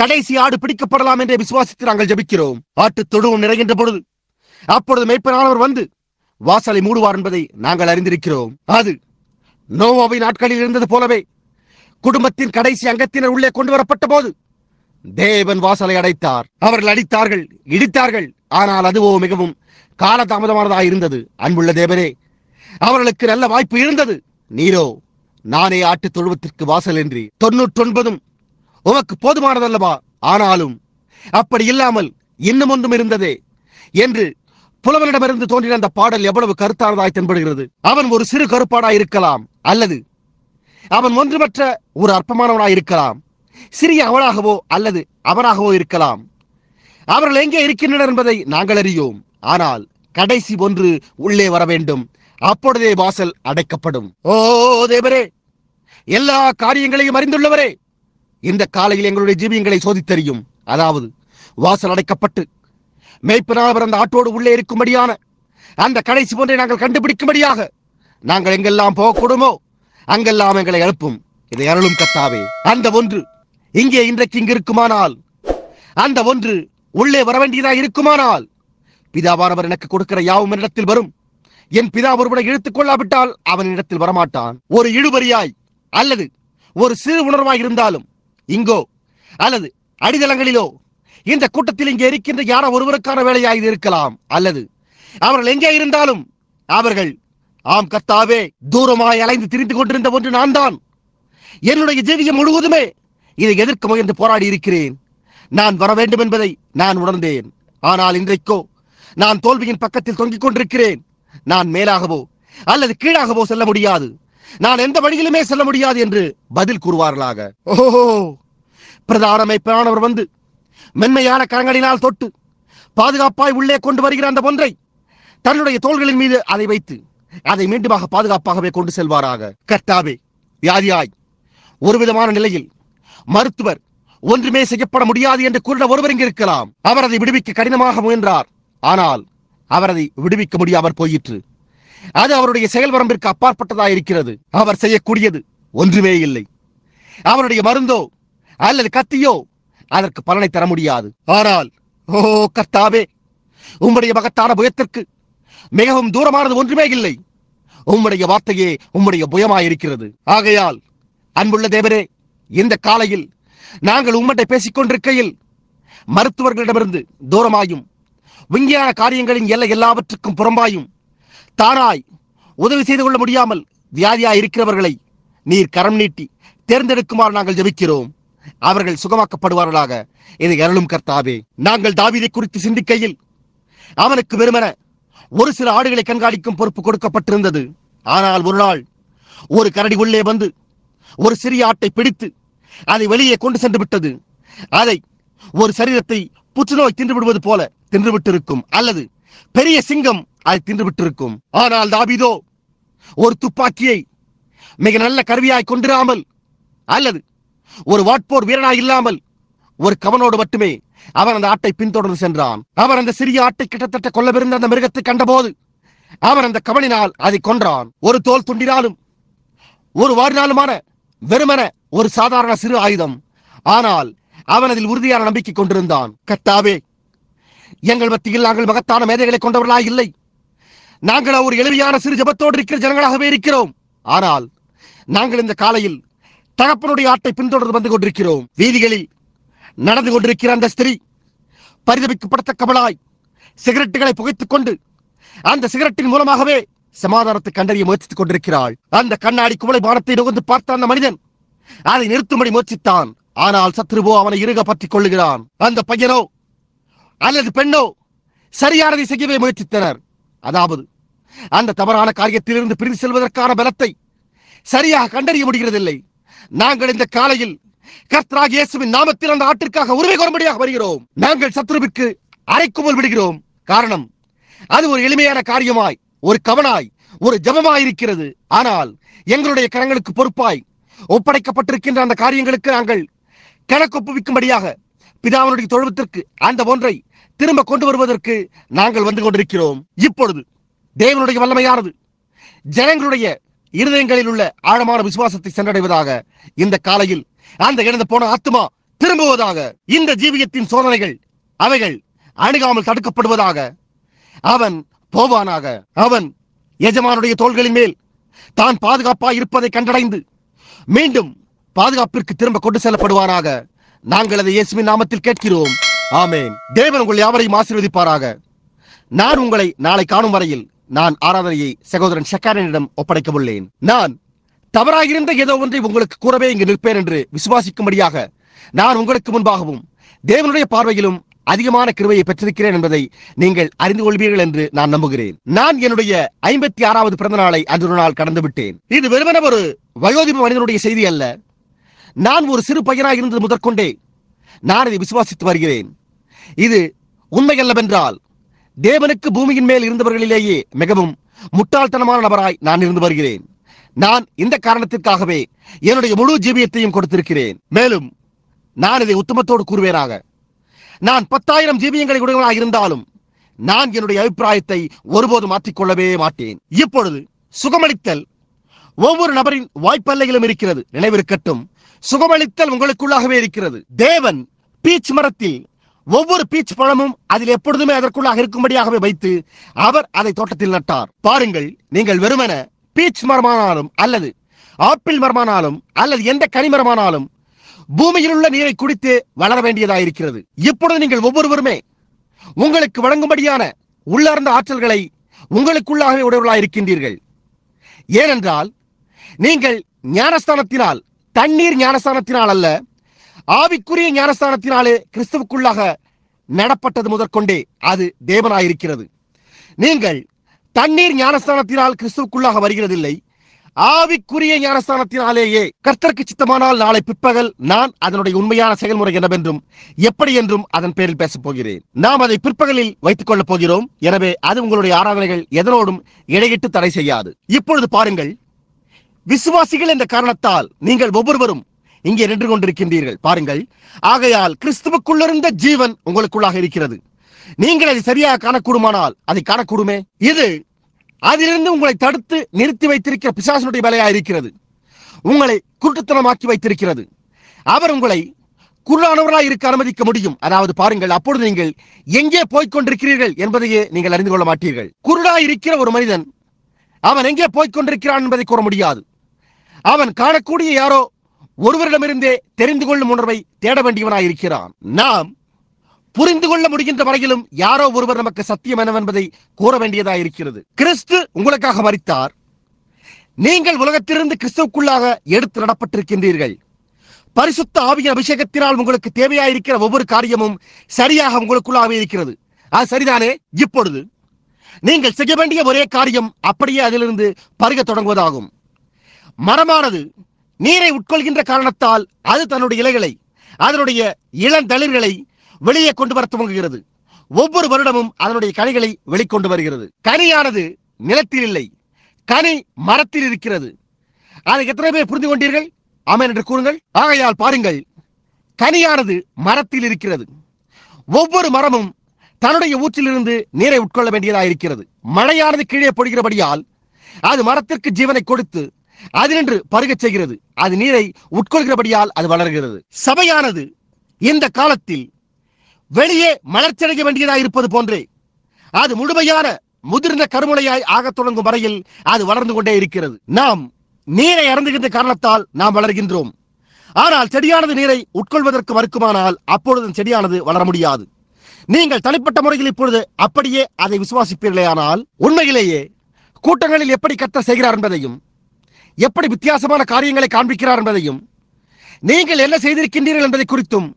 கடைசி ஆடு பிடிக்கப்படலாம் என்றே விசுவாசித்து நாங்கள் ஜபிக்கிறோம் ஆட்டு தொடுவும் நிறைகின்ற பொழுது அப்பொழுது மேய்ப்பனானவர் வந்து வாசலை மூடுவார் என்பதை நாங்கள் அறிந்திருக்கிறோம் அது நோவாவை நாட்களில் இருந்தது போலவே குடும்பத்தின் கடைசி அங்கத்தினர் உள்ளே கொண்டு வரப்பட்ட போது தேவன் வாசலை அடைத்தார் அவர்கள் அடித்தார்கள் இடித்தார்கள் ஆனால் அதுவோ மிகவும் காலதாமதமானதாக இருந்தது அன்புள்ள தேவரே அவர்களுக்கு நல்ல வாய்ப்பு இருந்தது நீரோ நானே ஆட்டு தொழுவத்திற்கு வாசல் என்று தொன்னூற்றொன்பதும் உமக்கு போதுமானதல்லவா ஆனாலும் அப்படி இல்லாமல் இன்னும் ஒன்றும் இருந்ததே என்று புலவனிடமிருந்து தோன்றின அந்த பாடல் எவ்வளவு கருத்தானதாய் தென்படுகிறது அவன் ஒரு சிறு கருப்பாடாய் இருக்கலாம் அல்லது அவன் ஒன்றுமற்ற ஒரு அற்பமானவனாக இருக்கலாம் சிறிய அவளாகவோ அல்லது அவனாகவோ இருக்கலாம் அவர்கள் எங்கே இருக்கின்றனர் என்பதை நாங்கள் அறியோம் ஆனால் கடைசி ஒன்று உள்ளே வர வேண்டும் அப்பொழுதே வாசல் அடைக்கப்படும் ஓ தேவரே எல்லா காரியங்களையும் அறிந்துள்ளவரே இந்த காலையில் எங்களுடைய ஜீவியங்களை சோதித்தறியும் அதாவது வாசல் அடைக்கப்பட்டு நாள் பிறந்த ஆட்டோடு உள்ளே இருக்கும்படியான அந்த கடைசி ஒன்றை நாங்கள் கண்டுபிடிக்கும்படியாக நாங்கள் எங்கெல்லாம் போகக்கூடுமோ அங்கெல்லாம் எங்களை அனுப்பும் இதை அருளும் கத்தாவே அந்த ஒன்று இங்கே இன்றைக்கு இங்கு இருக்குமானால் அந்த ஒன்று உள்ளே வர வேண்டியதாக இருக்குமானால் பிதாவானவர் எனக்கு கொடுக்கிற யாவும் இடத்தில் வரும் என் பிதா ஒருவனை இழுத்துக் கொள்ளாவிட்டால் அவன் இடத்தில் வரமாட்டான் ஒரு இழுபறியாய் அல்லது ஒரு சிறு உணர்வாய் இருந்தாலும் இங்கோ அல்லது அடிதளங்களிலோ இந்த கூட்டத்தில் இங்கே இருக்கின்ற யாரோ ஒருவருக்கான வேலையாக இருக்கலாம் அல்லது அவர்கள் எங்கே இருந்தாலும் அவர்கள் ஆம் கத்தாவே தூரமாய் அலைந்து திரிந்து கொண்டிருந்த ஒன்று நான் தான் என்னுடைய ஜீவியம் முழுவதுமே இதை எதிர்க்க முயன்று போராடி இருக்கிறேன் நான் வர வேண்டும் என்பதை நான் உணர்ந்தேன் ஆனால் இன்றைக்கோ நான் தோல்வியின் பக்கத்தில் தொங்கிக் கொண்டிருக்கிறேன் நான் மேலாகவோ அல்லது கீழாகவோ செல்ல முடியாது நான் எந்த வழியிலுமே செல்ல முடியாது என்று பதில் கூறுவார்களாக ஓஹோ பிரதானமை பிரானவர் வந்து மென்மையான கரங்களினால் தொட்டு பாதுகாப்பாய் உள்ளே கொண்டு வருகிற அந்த ஒன்றை தன்னுடைய தோள்களின் மீது அதை வைத்து அதை மீண்டுமாக பாதுகாப்பாகவே கொண்டு செல்வாராக கர்த்தாவே வியாதியாய் ஒரு விதமான நிலையில் மருத்துவர் ஒன்றுமே செய்யப்பட முடியாது என்று கூறின ஒருவர் இங்கே இருக்கலாம் அவர் அதை விடுவிக்க கடினமாக முயன்றார் ஆனால் அவர் அதை விடுவிக்க முடியாமல் போயிற்று அது அவருடைய செயல்வரம்பிற்கு அப்பாற்பட்டதாக அப்பாற்பட்டதா இருக்கிறது அவர் செய்யக்கூடியது ஒன்றுமே இல்லை அவருடைய மருந்தோ அல்லது கத்தியோ அதற்கு பலனை தர முடியாது ஆனால் ஓ கர்த்தாவே உம்முடைய மகத்தான புயத்திற்கு மிகவும் தூரமானது ஒன்றுமே இல்லை உம்முடைய வார்த்தையே உம்முடைய புயமாயிருக்கிறது ஆகையால் அன்புள்ள தேவரே இந்த காலையில் நாங்கள் உம்மட்டை பேசிக்கொண்டிருக்கையில் மருத்துவர்களிடமிருந்து தூரமாயும் விஞ்ஞான காரியங்களின் எல்லை எல்லாவற்றுக்கும் புறம்பாயும் தானாய் உதவி செய்து கொள்ள முடியாமல் வியாதியாய் இருக்கிறவர்களை நீர் கரம் நீட்டி தேர்ந்தெடுக்குமாறு நாங்கள் ஜபிக்கிறோம் அவர்கள் சுகமாக்கப்படுவார்களாக இதை அருளும் கர்த்தாவே நாங்கள் தாவிதை குறித்து சிந்திக்கையில் அவனுக்கு வெறுமன ஒரு சில ஆடுகளை கண்காணிக்கும் பொறுப்பு கொடுக்கப்பட்டிருந்தது ஆனால் ஒரு நாள் ஒரு கரடி உள்ளே வந்து ஒரு சிறிய ஆட்டை பிடித்து அதை வெளியே கொண்டு சென்று விட்டது அதை ஒரு சரீரத்தை புற்றுநோய் தின்று விடுவது போல தின்று விட்டிருக்கும் அல்லது பெரிய சிங்கம் அதை தின்று விட்டிருக்கும் ஆனால் தாபிதோ ஒரு துப்பாக்கியை மிக நல்ல கருவியாய் கொண்டிராமல் அல்லது ஒரு வாட்போர் வீரனாய் இல்லாமல் ஒரு கவனோடு மட்டுமே அவன் அந்த ஆட்டை பின்தொடர்ந்து சென்றான் அவன் அந்த சிறிய ஆட்டை கிட்டத்தட்ட கொல்லவிருந்த அந்த மிருகத்தை கண்டபோது அவன் அந்த கவனினால் அதை கொன்றான் ஒரு தோல் துண்டினாலும் ஒரு வாரினாலுமான வெறுமன ஒரு சாதாரண சிறு ஆயுதம் ஆனால் அவன் அதில் உறுதியான நம்பிக்கை கொண்டிருந்தான் கத்தாவே எங்கள் மத்தியில் நாங்கள் மகத்தான மேதைகளை கொண்டவர்களாக இல்லை நாங்கள் ஒரு எளிமையான சிறு ஜபத்தோடு இருக்கிற ஜனங்களாகவே இருக்கிறோம் ஆனால் நாங்கள் இந்த காலையில் தகப்பனுடைய ஆட்டை பின்தொடர்ந்து வந்து கொண்டிருக்கிறோம் வீதிகளில் நடந்து கொண்டிருக்கிற அந்த ஸ்திரீ பரிதபிக்கப்படத்த கபலாய் சிகரெட்டுகளை புகைத்துக் கொண்டு அந்த சிகரெட்டின் மூலமாகவே சமாதானத்தை கண்டறிய முயற்சித்துக் கொண்டிருக்கிறாள் அந்த கண்ணாடி குவளை பானத்தை நுகர்ந்து பார்த்த அந்த மனிதன் அதை நிறுத்தும்படி முயற்சித்தான் ஆனால் சத்ருவோ அவனை இருக பற்றிக் கொள்ளுகிறான் அந்த பையனோ அல்லது பெண்ணோ சரியானதை செய்யவே முயற்சித்தனர் அதாவது அந்த தவறான காரியத்திலிருந்து பிரிந்து செல்வதற்கான பலத்தை சரியாக கண்டறிய முடிகிறதில்லை நாங்கள் இந்த காலையில் கர்த்தராக இயேசுவின் நாமத்தில் அந்த ஆட்டிற்காக உரிமை கோரும்படியாக வருகிறோம் நாங்கள் சத்ருவிற்கு அரைக்குமல் விடுகிறோம் காரணம் அது ஒரு எளிமையான காரியமாய் ஒரு கவனாய் ஒரு ஜபமாய் இருக்கிறது ஆனால் எங்களுடைய கரங்களுக்கு பொறுப்பாய் ஒப்படைக்கப்பட்டிருக்கின்ற அந்த காரியங்களுக்கு நாங்கள் கணக்கொப்புவிக்கும்படியாக பிதாவனுடைய தொழுவத்திற்கு அந்த ஒன்றை திரும்ப கொண்டு வருவதற்கு நாங்கள் வந்து கொண்டிருக்கிறோம் இப்பொழுது தேவனுடைய வல்லமையானது ஜனங்களுடைய இருதயங்களில் உள்ள ஆழமான விசுவாசத்தை சென்றடைவதாக இந்த காலையில் அந்த இழந்து போன ஆத்மா திரும்புவதாக இந்த ஜீவியத்தின் சோதனைகள் அவைகள் அணுகாமல் தடுக்கப்படுவதாக அவன் போவானாக அவன் எஜமானுடைய தோள்களின் மேல் தான் பாதுகாப்பா இருப்பதை கண்டடைந்து மீண்டும் பாதுகாப்பிற்கு திரும்ப கொண்டு செல்லப்படுவானாக நாங்கள் அதை இயேசுவின் நாமத்தில் கேட்கிறோம் ஆமேன் தேவன் உங்கள் யாவரையும் ஆசீர்வதிப்பாராக நான் உங்களை நாளை காணும் வரையில் நான் ஆராதனையை சகோதரன் ஷக்காரனிடம் ஒப்படைக்க உள்ளேன் நான் தவறாக இருந்த ஏதோ ஒன்றை உங்களுக்கு கூறவே இங்கு நிற்பேன் என்று விசுவாசிக்கும்படியாக நான் உங்களுக்கு முன்பாகவும் தேவனுடைய பார்வையிலும் அதிகமான கிருவையை பெற்றிருக்கிறேன் என்பதை நீங்கள் அறிந்து கொள்வீர்கள் என்று நான் நம்புகிறேன் நான் என்னுடைய ஐம்பத்தி ஆறாவது பிறந்த நாளை அன்று நாள் கடந்து விட்டேன் இது வெறுமன ஒரு வயோதிப மனிதனுடைய செய்தி அல்ல நான் ஒரு சிறு பையனாக இருந்தது முதற்கொண்டே நான் இதை விசுவாசித்து வருகிறேன் இது உண்மையல்லவென்றால் தேவனுக்கு பூமியின் மேல் இருந்தவர்களிலேயே மிகவும் முட்டாள்தனமான நபராய் நான் இருந்து வருகிறேன் நான் இந்த காரணத்திற்காகவே என்னுடைய முழு ஜீவியத்தையும் கொடுத்திருக்கிறேன் மேலும் நான் இதை உத்தமத்தோடு கூறுவேனாக நான் பத்தாயிரம் ஜீவியங்களை உடையவனாக இருந்தாலும் நான் என்னுடைய அபிப்பிராயத்தை ஒருபோது மாற்றிக்கொள்ளவே மாட்டேன் இப்பொழுது சுகமளித்தல் ஒவ்வொரு நபரின் வாய்ப்பல்லையிலும் இருக்கிறது நினைவிருக்கட்டும் சுகமளித்தல் உங்களுக்குள்ளாகவே இருக்கிறது தேவன் பீச் மரத்தில் ஒவ்வொரு பீச் பழமும் அதில் எப்பொழுதுமே அதற்குள்ளாக இருக்கும்படியாகவே வைத்து அவர் அதை தோட்டத்தில் நட்டார் பாருங்கள் நீங்கள் வெறுமன பீச் மரமானாலும் அல்லது ஆப்பிள் மரமானாலும் அல்லது எந்த கனிமரமானாலும் பூமியில் உள்ள நீரை குடித்து வளர வேண்டியதாயிருக்கிறது இப்பொழுது நீங்கள் ஒவ்வொருவருமே உங்களுக்கு வழங்கும்படியான உள்ளார்ந்த ஆற்றல்களை உங்களுக்குள்ளாகவே உடையவர்களாக இருக்கின்றீர்கள் ஏனென்றால் நீங்கள் ஞானஸ்தானத்தினால் தண்ணீர் ஞானஸ்தானத்தினால் அல்ல ஆவிக்குரிய ஞானஸ்தானத்தினாலே கிறிஸ்துவுக்குள்ளாக நடப்பட்டது முதற்கொண்டே அது தேவனாயிருக்கிறது நீங்கள் தண்ணீர் ஞானஸ்தானத்தினால் கிறிஸ்துக்குள்ளாக வருகிறதில்லை ஆவிக்குரிய ஞானஸ்தானத்தினாலேயே கர்த்தருக்கு சித்தமானால் நாளை பிற்பகல் நான் அதனுடைய உண்மையான செயல்முறை என்னவென்றும் எப்படி என்றும் அதன் பேரில் பேசப் போகிறேன் நாம் அதை பிற்பகலில் வைத்துக் கொள்ளப் போகிறோம் எனவே அது உங்களுடைய ஆராதனைகள் எதனோடும் இடையிட்டு தடை செய்யாது இப்பொழுது பாருங்கள் விசுவாசிகள் என்ற காரணத்தால் நீங்கள் ஒவ்வொருவரும் இங்கே நின்று கொண்டிருக்கின்றீர்கள் பாருங்கள் ஆகையால் கிறிஸ்துவுக்குள்ளிருந்த ஜீவன் உங்களுக்குள்ளாக இருக்கிறது நீங்கள் அதை சரியாக காணக்கூடுமானால் அதை காணக்கூடுமே இது அதிலிருந்து உங்களை தடுத்து நிறுத்தி வைத்திருக்கிற பிசாசனுடைய வேலையா இருக்கிறது உங்களை குருட்டுத்தனமாக்கி வைத்திருக்கிறது அவர் உங்களை குருளானவராக இருக்க அனுமதிக்க முடியும் அதாவது பாருங்கள் அப்பொழுது நீங்கள் எங்கே போய்கொண்டிருக்கிறீர்கள் என்பதையே நீங்கள் அறிந்து கொள்ள மாட்டீர்கள் குருடா இருக்கிற ஒரு மனிதன் அவன் எங்கே போய்கொண்டிருக்கிறான் என்பதை கூற முடியாது அவன் காணக்கூடிய யாரோ ஒருவரிடமிருந்தே தெரிந்து கொள்ளும் உணர்வை தேட வேண்டியவனாயிருக்கிறான் நாம் புரிந்து கொள்ள முடிகின்ற வரையிலும் யாரோ ஒருவர் நமக்கு சத்தியம் என்னவென்பதை கூற வேண்டியதாக இருக்கிறது கிறிஸ்து உங்களுக்காக மறித்தார் நீங்கள் உலகத்திலிருந்து கிறிஸ்துவுக்குள்ளாக எடுத்து நடப்பட்டிருக்கின்றீர்கள் பரிசுத்த ஆவிய அபிஷேகத்தினால் உங்களுக்கு தேவையாயிருக்கிற ஒவ்வொரு காரியமும் சரியாக உங்களுக்குள்ளாகவே இருக்கிறது அது சரிதானே இப்பொழுது நீங்கள் செய்ய வேண்டிய ஒரே காரியம் அப்படியே அதிலிருந்து பருக தொடங்குவதாகும் மரமானது நீரை உட்கொள்கின்ற காரணத்தால் அது தன்னுடைய இலைகளை அதனுடைய இளந்தளிர்களை வெளியே கொண்டு வர துவங்குகிறது ஒவ்வொரு வருடமும் அதனுடைய கனிகளை வெளிக்கொண்டு வருகிறது கனியானது நிலத்தில் இல்லை கனி மரத்தில் இருக்கிறது அதை எத்தனை பேர் புரிந்து கொண்டீர்கள் ஆமாம் என்று கூறுங்கள் ஆகையால் பாருங்கள் கனியானது மரத்தில் இருக்கிறது ஒவ்வொரு மரமும் தன்னுடைய ஊற்றிலிருந்து நீரை உட்கொள்ள வேண்டியதாக இருக்கிறது மழையானது கீழே பொழிகிறபடியால் அது மரத்திற்கு ஜீவனை கொடுத்து என்று பருகச் செய்கிறது அது நீரை உட்கொள்கிறபடியால் அது வளர்கிறது சபையானது இந்த காலத்தில் வெளியே மலர்ச்சடைய வேண்டியதாக இருப்பது போன்றே அது முழுமையான முதிர்ந்த கருமுளையாய் ஆகத் தொடங்கும் வரையில் அது வளர்ந்து கொண்டே இருக்கிறது நாம் நீரை அறந்துகின்ற காரணத்தால் நாம் வளர்கின்றோம் ஆனால் செடியானது நீரை உட்கொள்வதற்கு மறுக்குமானால் அப்பொழுது செடியானது வளர முடியாது நீங்கள் தனிப்பட்ட முறையில் இப்பொழுது அப்படியே அதை விசுவாசிப்பீர்களேயானால் உண்மையிலேயே கூட்டங்களில் எப்படி கத்த செய்கிறார் என்பதையும் எப்படி வித்தியாசமான காரியங்களை காண்பிக்கிறார் என்பதையும் நீங்கள் என்ன செய்திருக்கின்றீர்கள் என்பதை குறித்தும்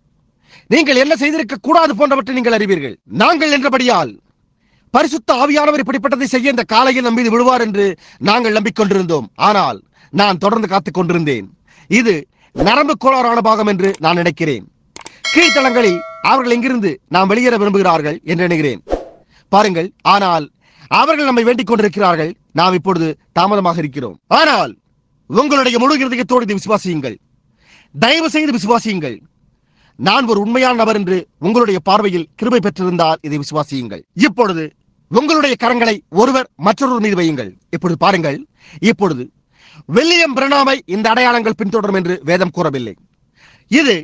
நீங்கள் என்ன செய்திருக்க கூடாது போன்றவற்றை நீங்கள் அறிவீர்கள் நாங்கள் என்றபடியால் பரிசுத்த ஆவியானவர் இப்படிப்பட்டதை செய்ய இந்த காலையில் நம்பி விழுவார் என்று நாங்கள் நம்பிக்கொண்டிருந்தோம் ஆனால் நான் தொடர்ந்து காத்துக் கொண்டிருந்தேன் இது நரம்பு கோளாறான பாகம் என்று நான் நினைக்கிறேன் கீழ்த்தளங்களில் அவர்கள் எங்கிருந்து நாம் வெளியேற விரும்புகிறார்கள் என்று நினைக்கிறேன் பாருங்கள் ஆனால் அவர்கள் நம்மை வேண்டிக் கொண்டிருக்கிறார்கள் நாம் இப்பொழுது தாமதமாக இருக்கிறோம் ஆனால் உங்களுடைய முழு இறுதியத்தோடு விசுவாசியுங்கள் தயவு செய்து விசுவாசியுங்கள் நான் ஒரு உண்மையான நபர் என்று உங்களுடைய பார்வையில் கிருபை பெற்றிருந்தால் இதை விசுவாசியுங்கள் இப்பொழுது உங்களுடைய கரங்களை ஒருவர் மற்றொருவர் மீது வையுங்கள் இப்பொழுது பாருங்கள் இப்பொழுது வில்லியம் பிரணாமை இந்த அடையாளங்கள் பின்தொடரும் என்று வேதம் கூறவில்லை இது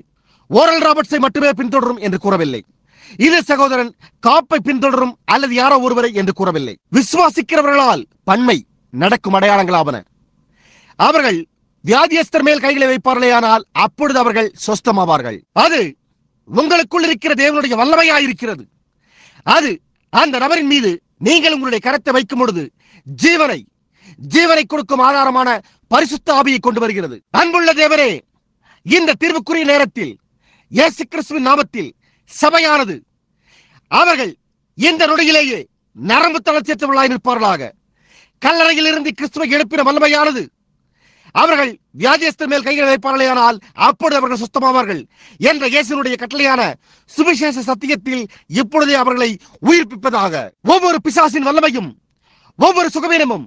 ஓரல் ராபர்ட்ஸை மட்டுமே பின்தொடரும் என்று கூறவில்லை இது சகோதரன் காப்பை பின்தொடரும் அல்லது யாரோ ஒருவரை என்று கூறவில்லை விசுவாசிக்கிறவர்களால் பன்மை நடக்கும் அடையாளங்களாவன அவர்கள் வியாதியஸ்தர் மேல் கைகளை வைப்பார்களேயானால் அப்பொழுது அவர்கள் சொஸ்தமாவார்கள் அது உங்களுக்குள் இருக்கிற தேவனுடைய வல்லமையா இருக்கிறது அது அந்த நபரின் மீது நீங்கள் உங்களுடைய கரத்தை வைக்கும் பொழுது ஜீவனை ஜீவனை கொடுக்கும் ஆதாரமான பரிசுத்த ஆபியை கொண்டு வருகிறது அன்புள்ள தேவரே இந்த தீர்வுக்குரிய நேரத்தில் இயேசு கிறிஸ்துவின் நாமத்தில் சபையானது அவர்கள் இந்த நொடியிலேயே நரம்பு தளர்ச்சி நிற்பார்களாக கல்லறையில் இருந்து கிறிஸ்துவை எழுப்பின வல்லமையானது அவர்கள் வியாதியஸ்து மேல் கைகளை வைப்பார்களே ஆனால் அப்பொழுது அவர்கள் சுத்தமாவார்கள் என்ற இயேசுனுடைய கட்டளையான சுவிசேஷ சத்தியத்தில் இப்பொழுதே அவர்களை உயிர்ப்பிப்பதாக ஒவ்வொரு பிசாசின் வல்லமையும் ஒவ்வொரு சுகவீனமும்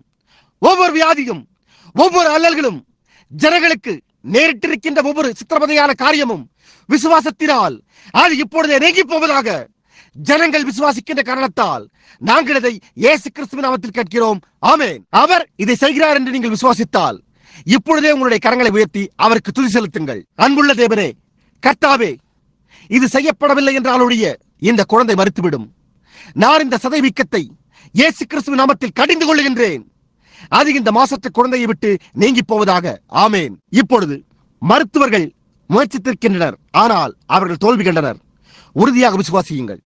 ஒவ்வொரு வியாதியும் ஒவ்வொரு அல்லல்களும் ஜனங்களுக்கு நேரிட்டிருக்கின்ற ஒவ்வொரு சித்திரவதையான காரியமும் விசுவாசத்தினால் அது இப்பொழுதே நீங்கி போவதாக ஜனங்கள் விசுவாசிக்கின்ற காரணத்தால் நாங்கள் இதை இயேசு கிறிஸ்துவின் நாமத்தில் கேட்கிறோம் ஆமே அவர் இதை செய்கிறார் என்று நீங்கள் விசுவாசித்தால் இப்பொழுதே உங்களுடைய கரங்களை உயர்த்தி அவருக்கு துதி செலுத்துங்கள் அன்புள்ள தேவரே கர்த்தாவே இது செய்யப்படவில்லை என்றாலுடைய இந்த குழந்தை மறுத்துவிடும் நான் இந்த சதை வீக்கத்தை இயேசு கிறிஸ்துவ நாமத்தில் கடிந்து கொள்ளுகின்றேன் அது இந்த மாசத்து குழந்தையை விட்டு நீங்கி போவதாக ஆமேன் இப்பொழுது மருத்துவர்கள் முயற்சித்திருக்கின்றனர் ஆனால் அவர்கள் தோல்வி கண்டனர் உறுதியாக விசுவாசியுங்கள்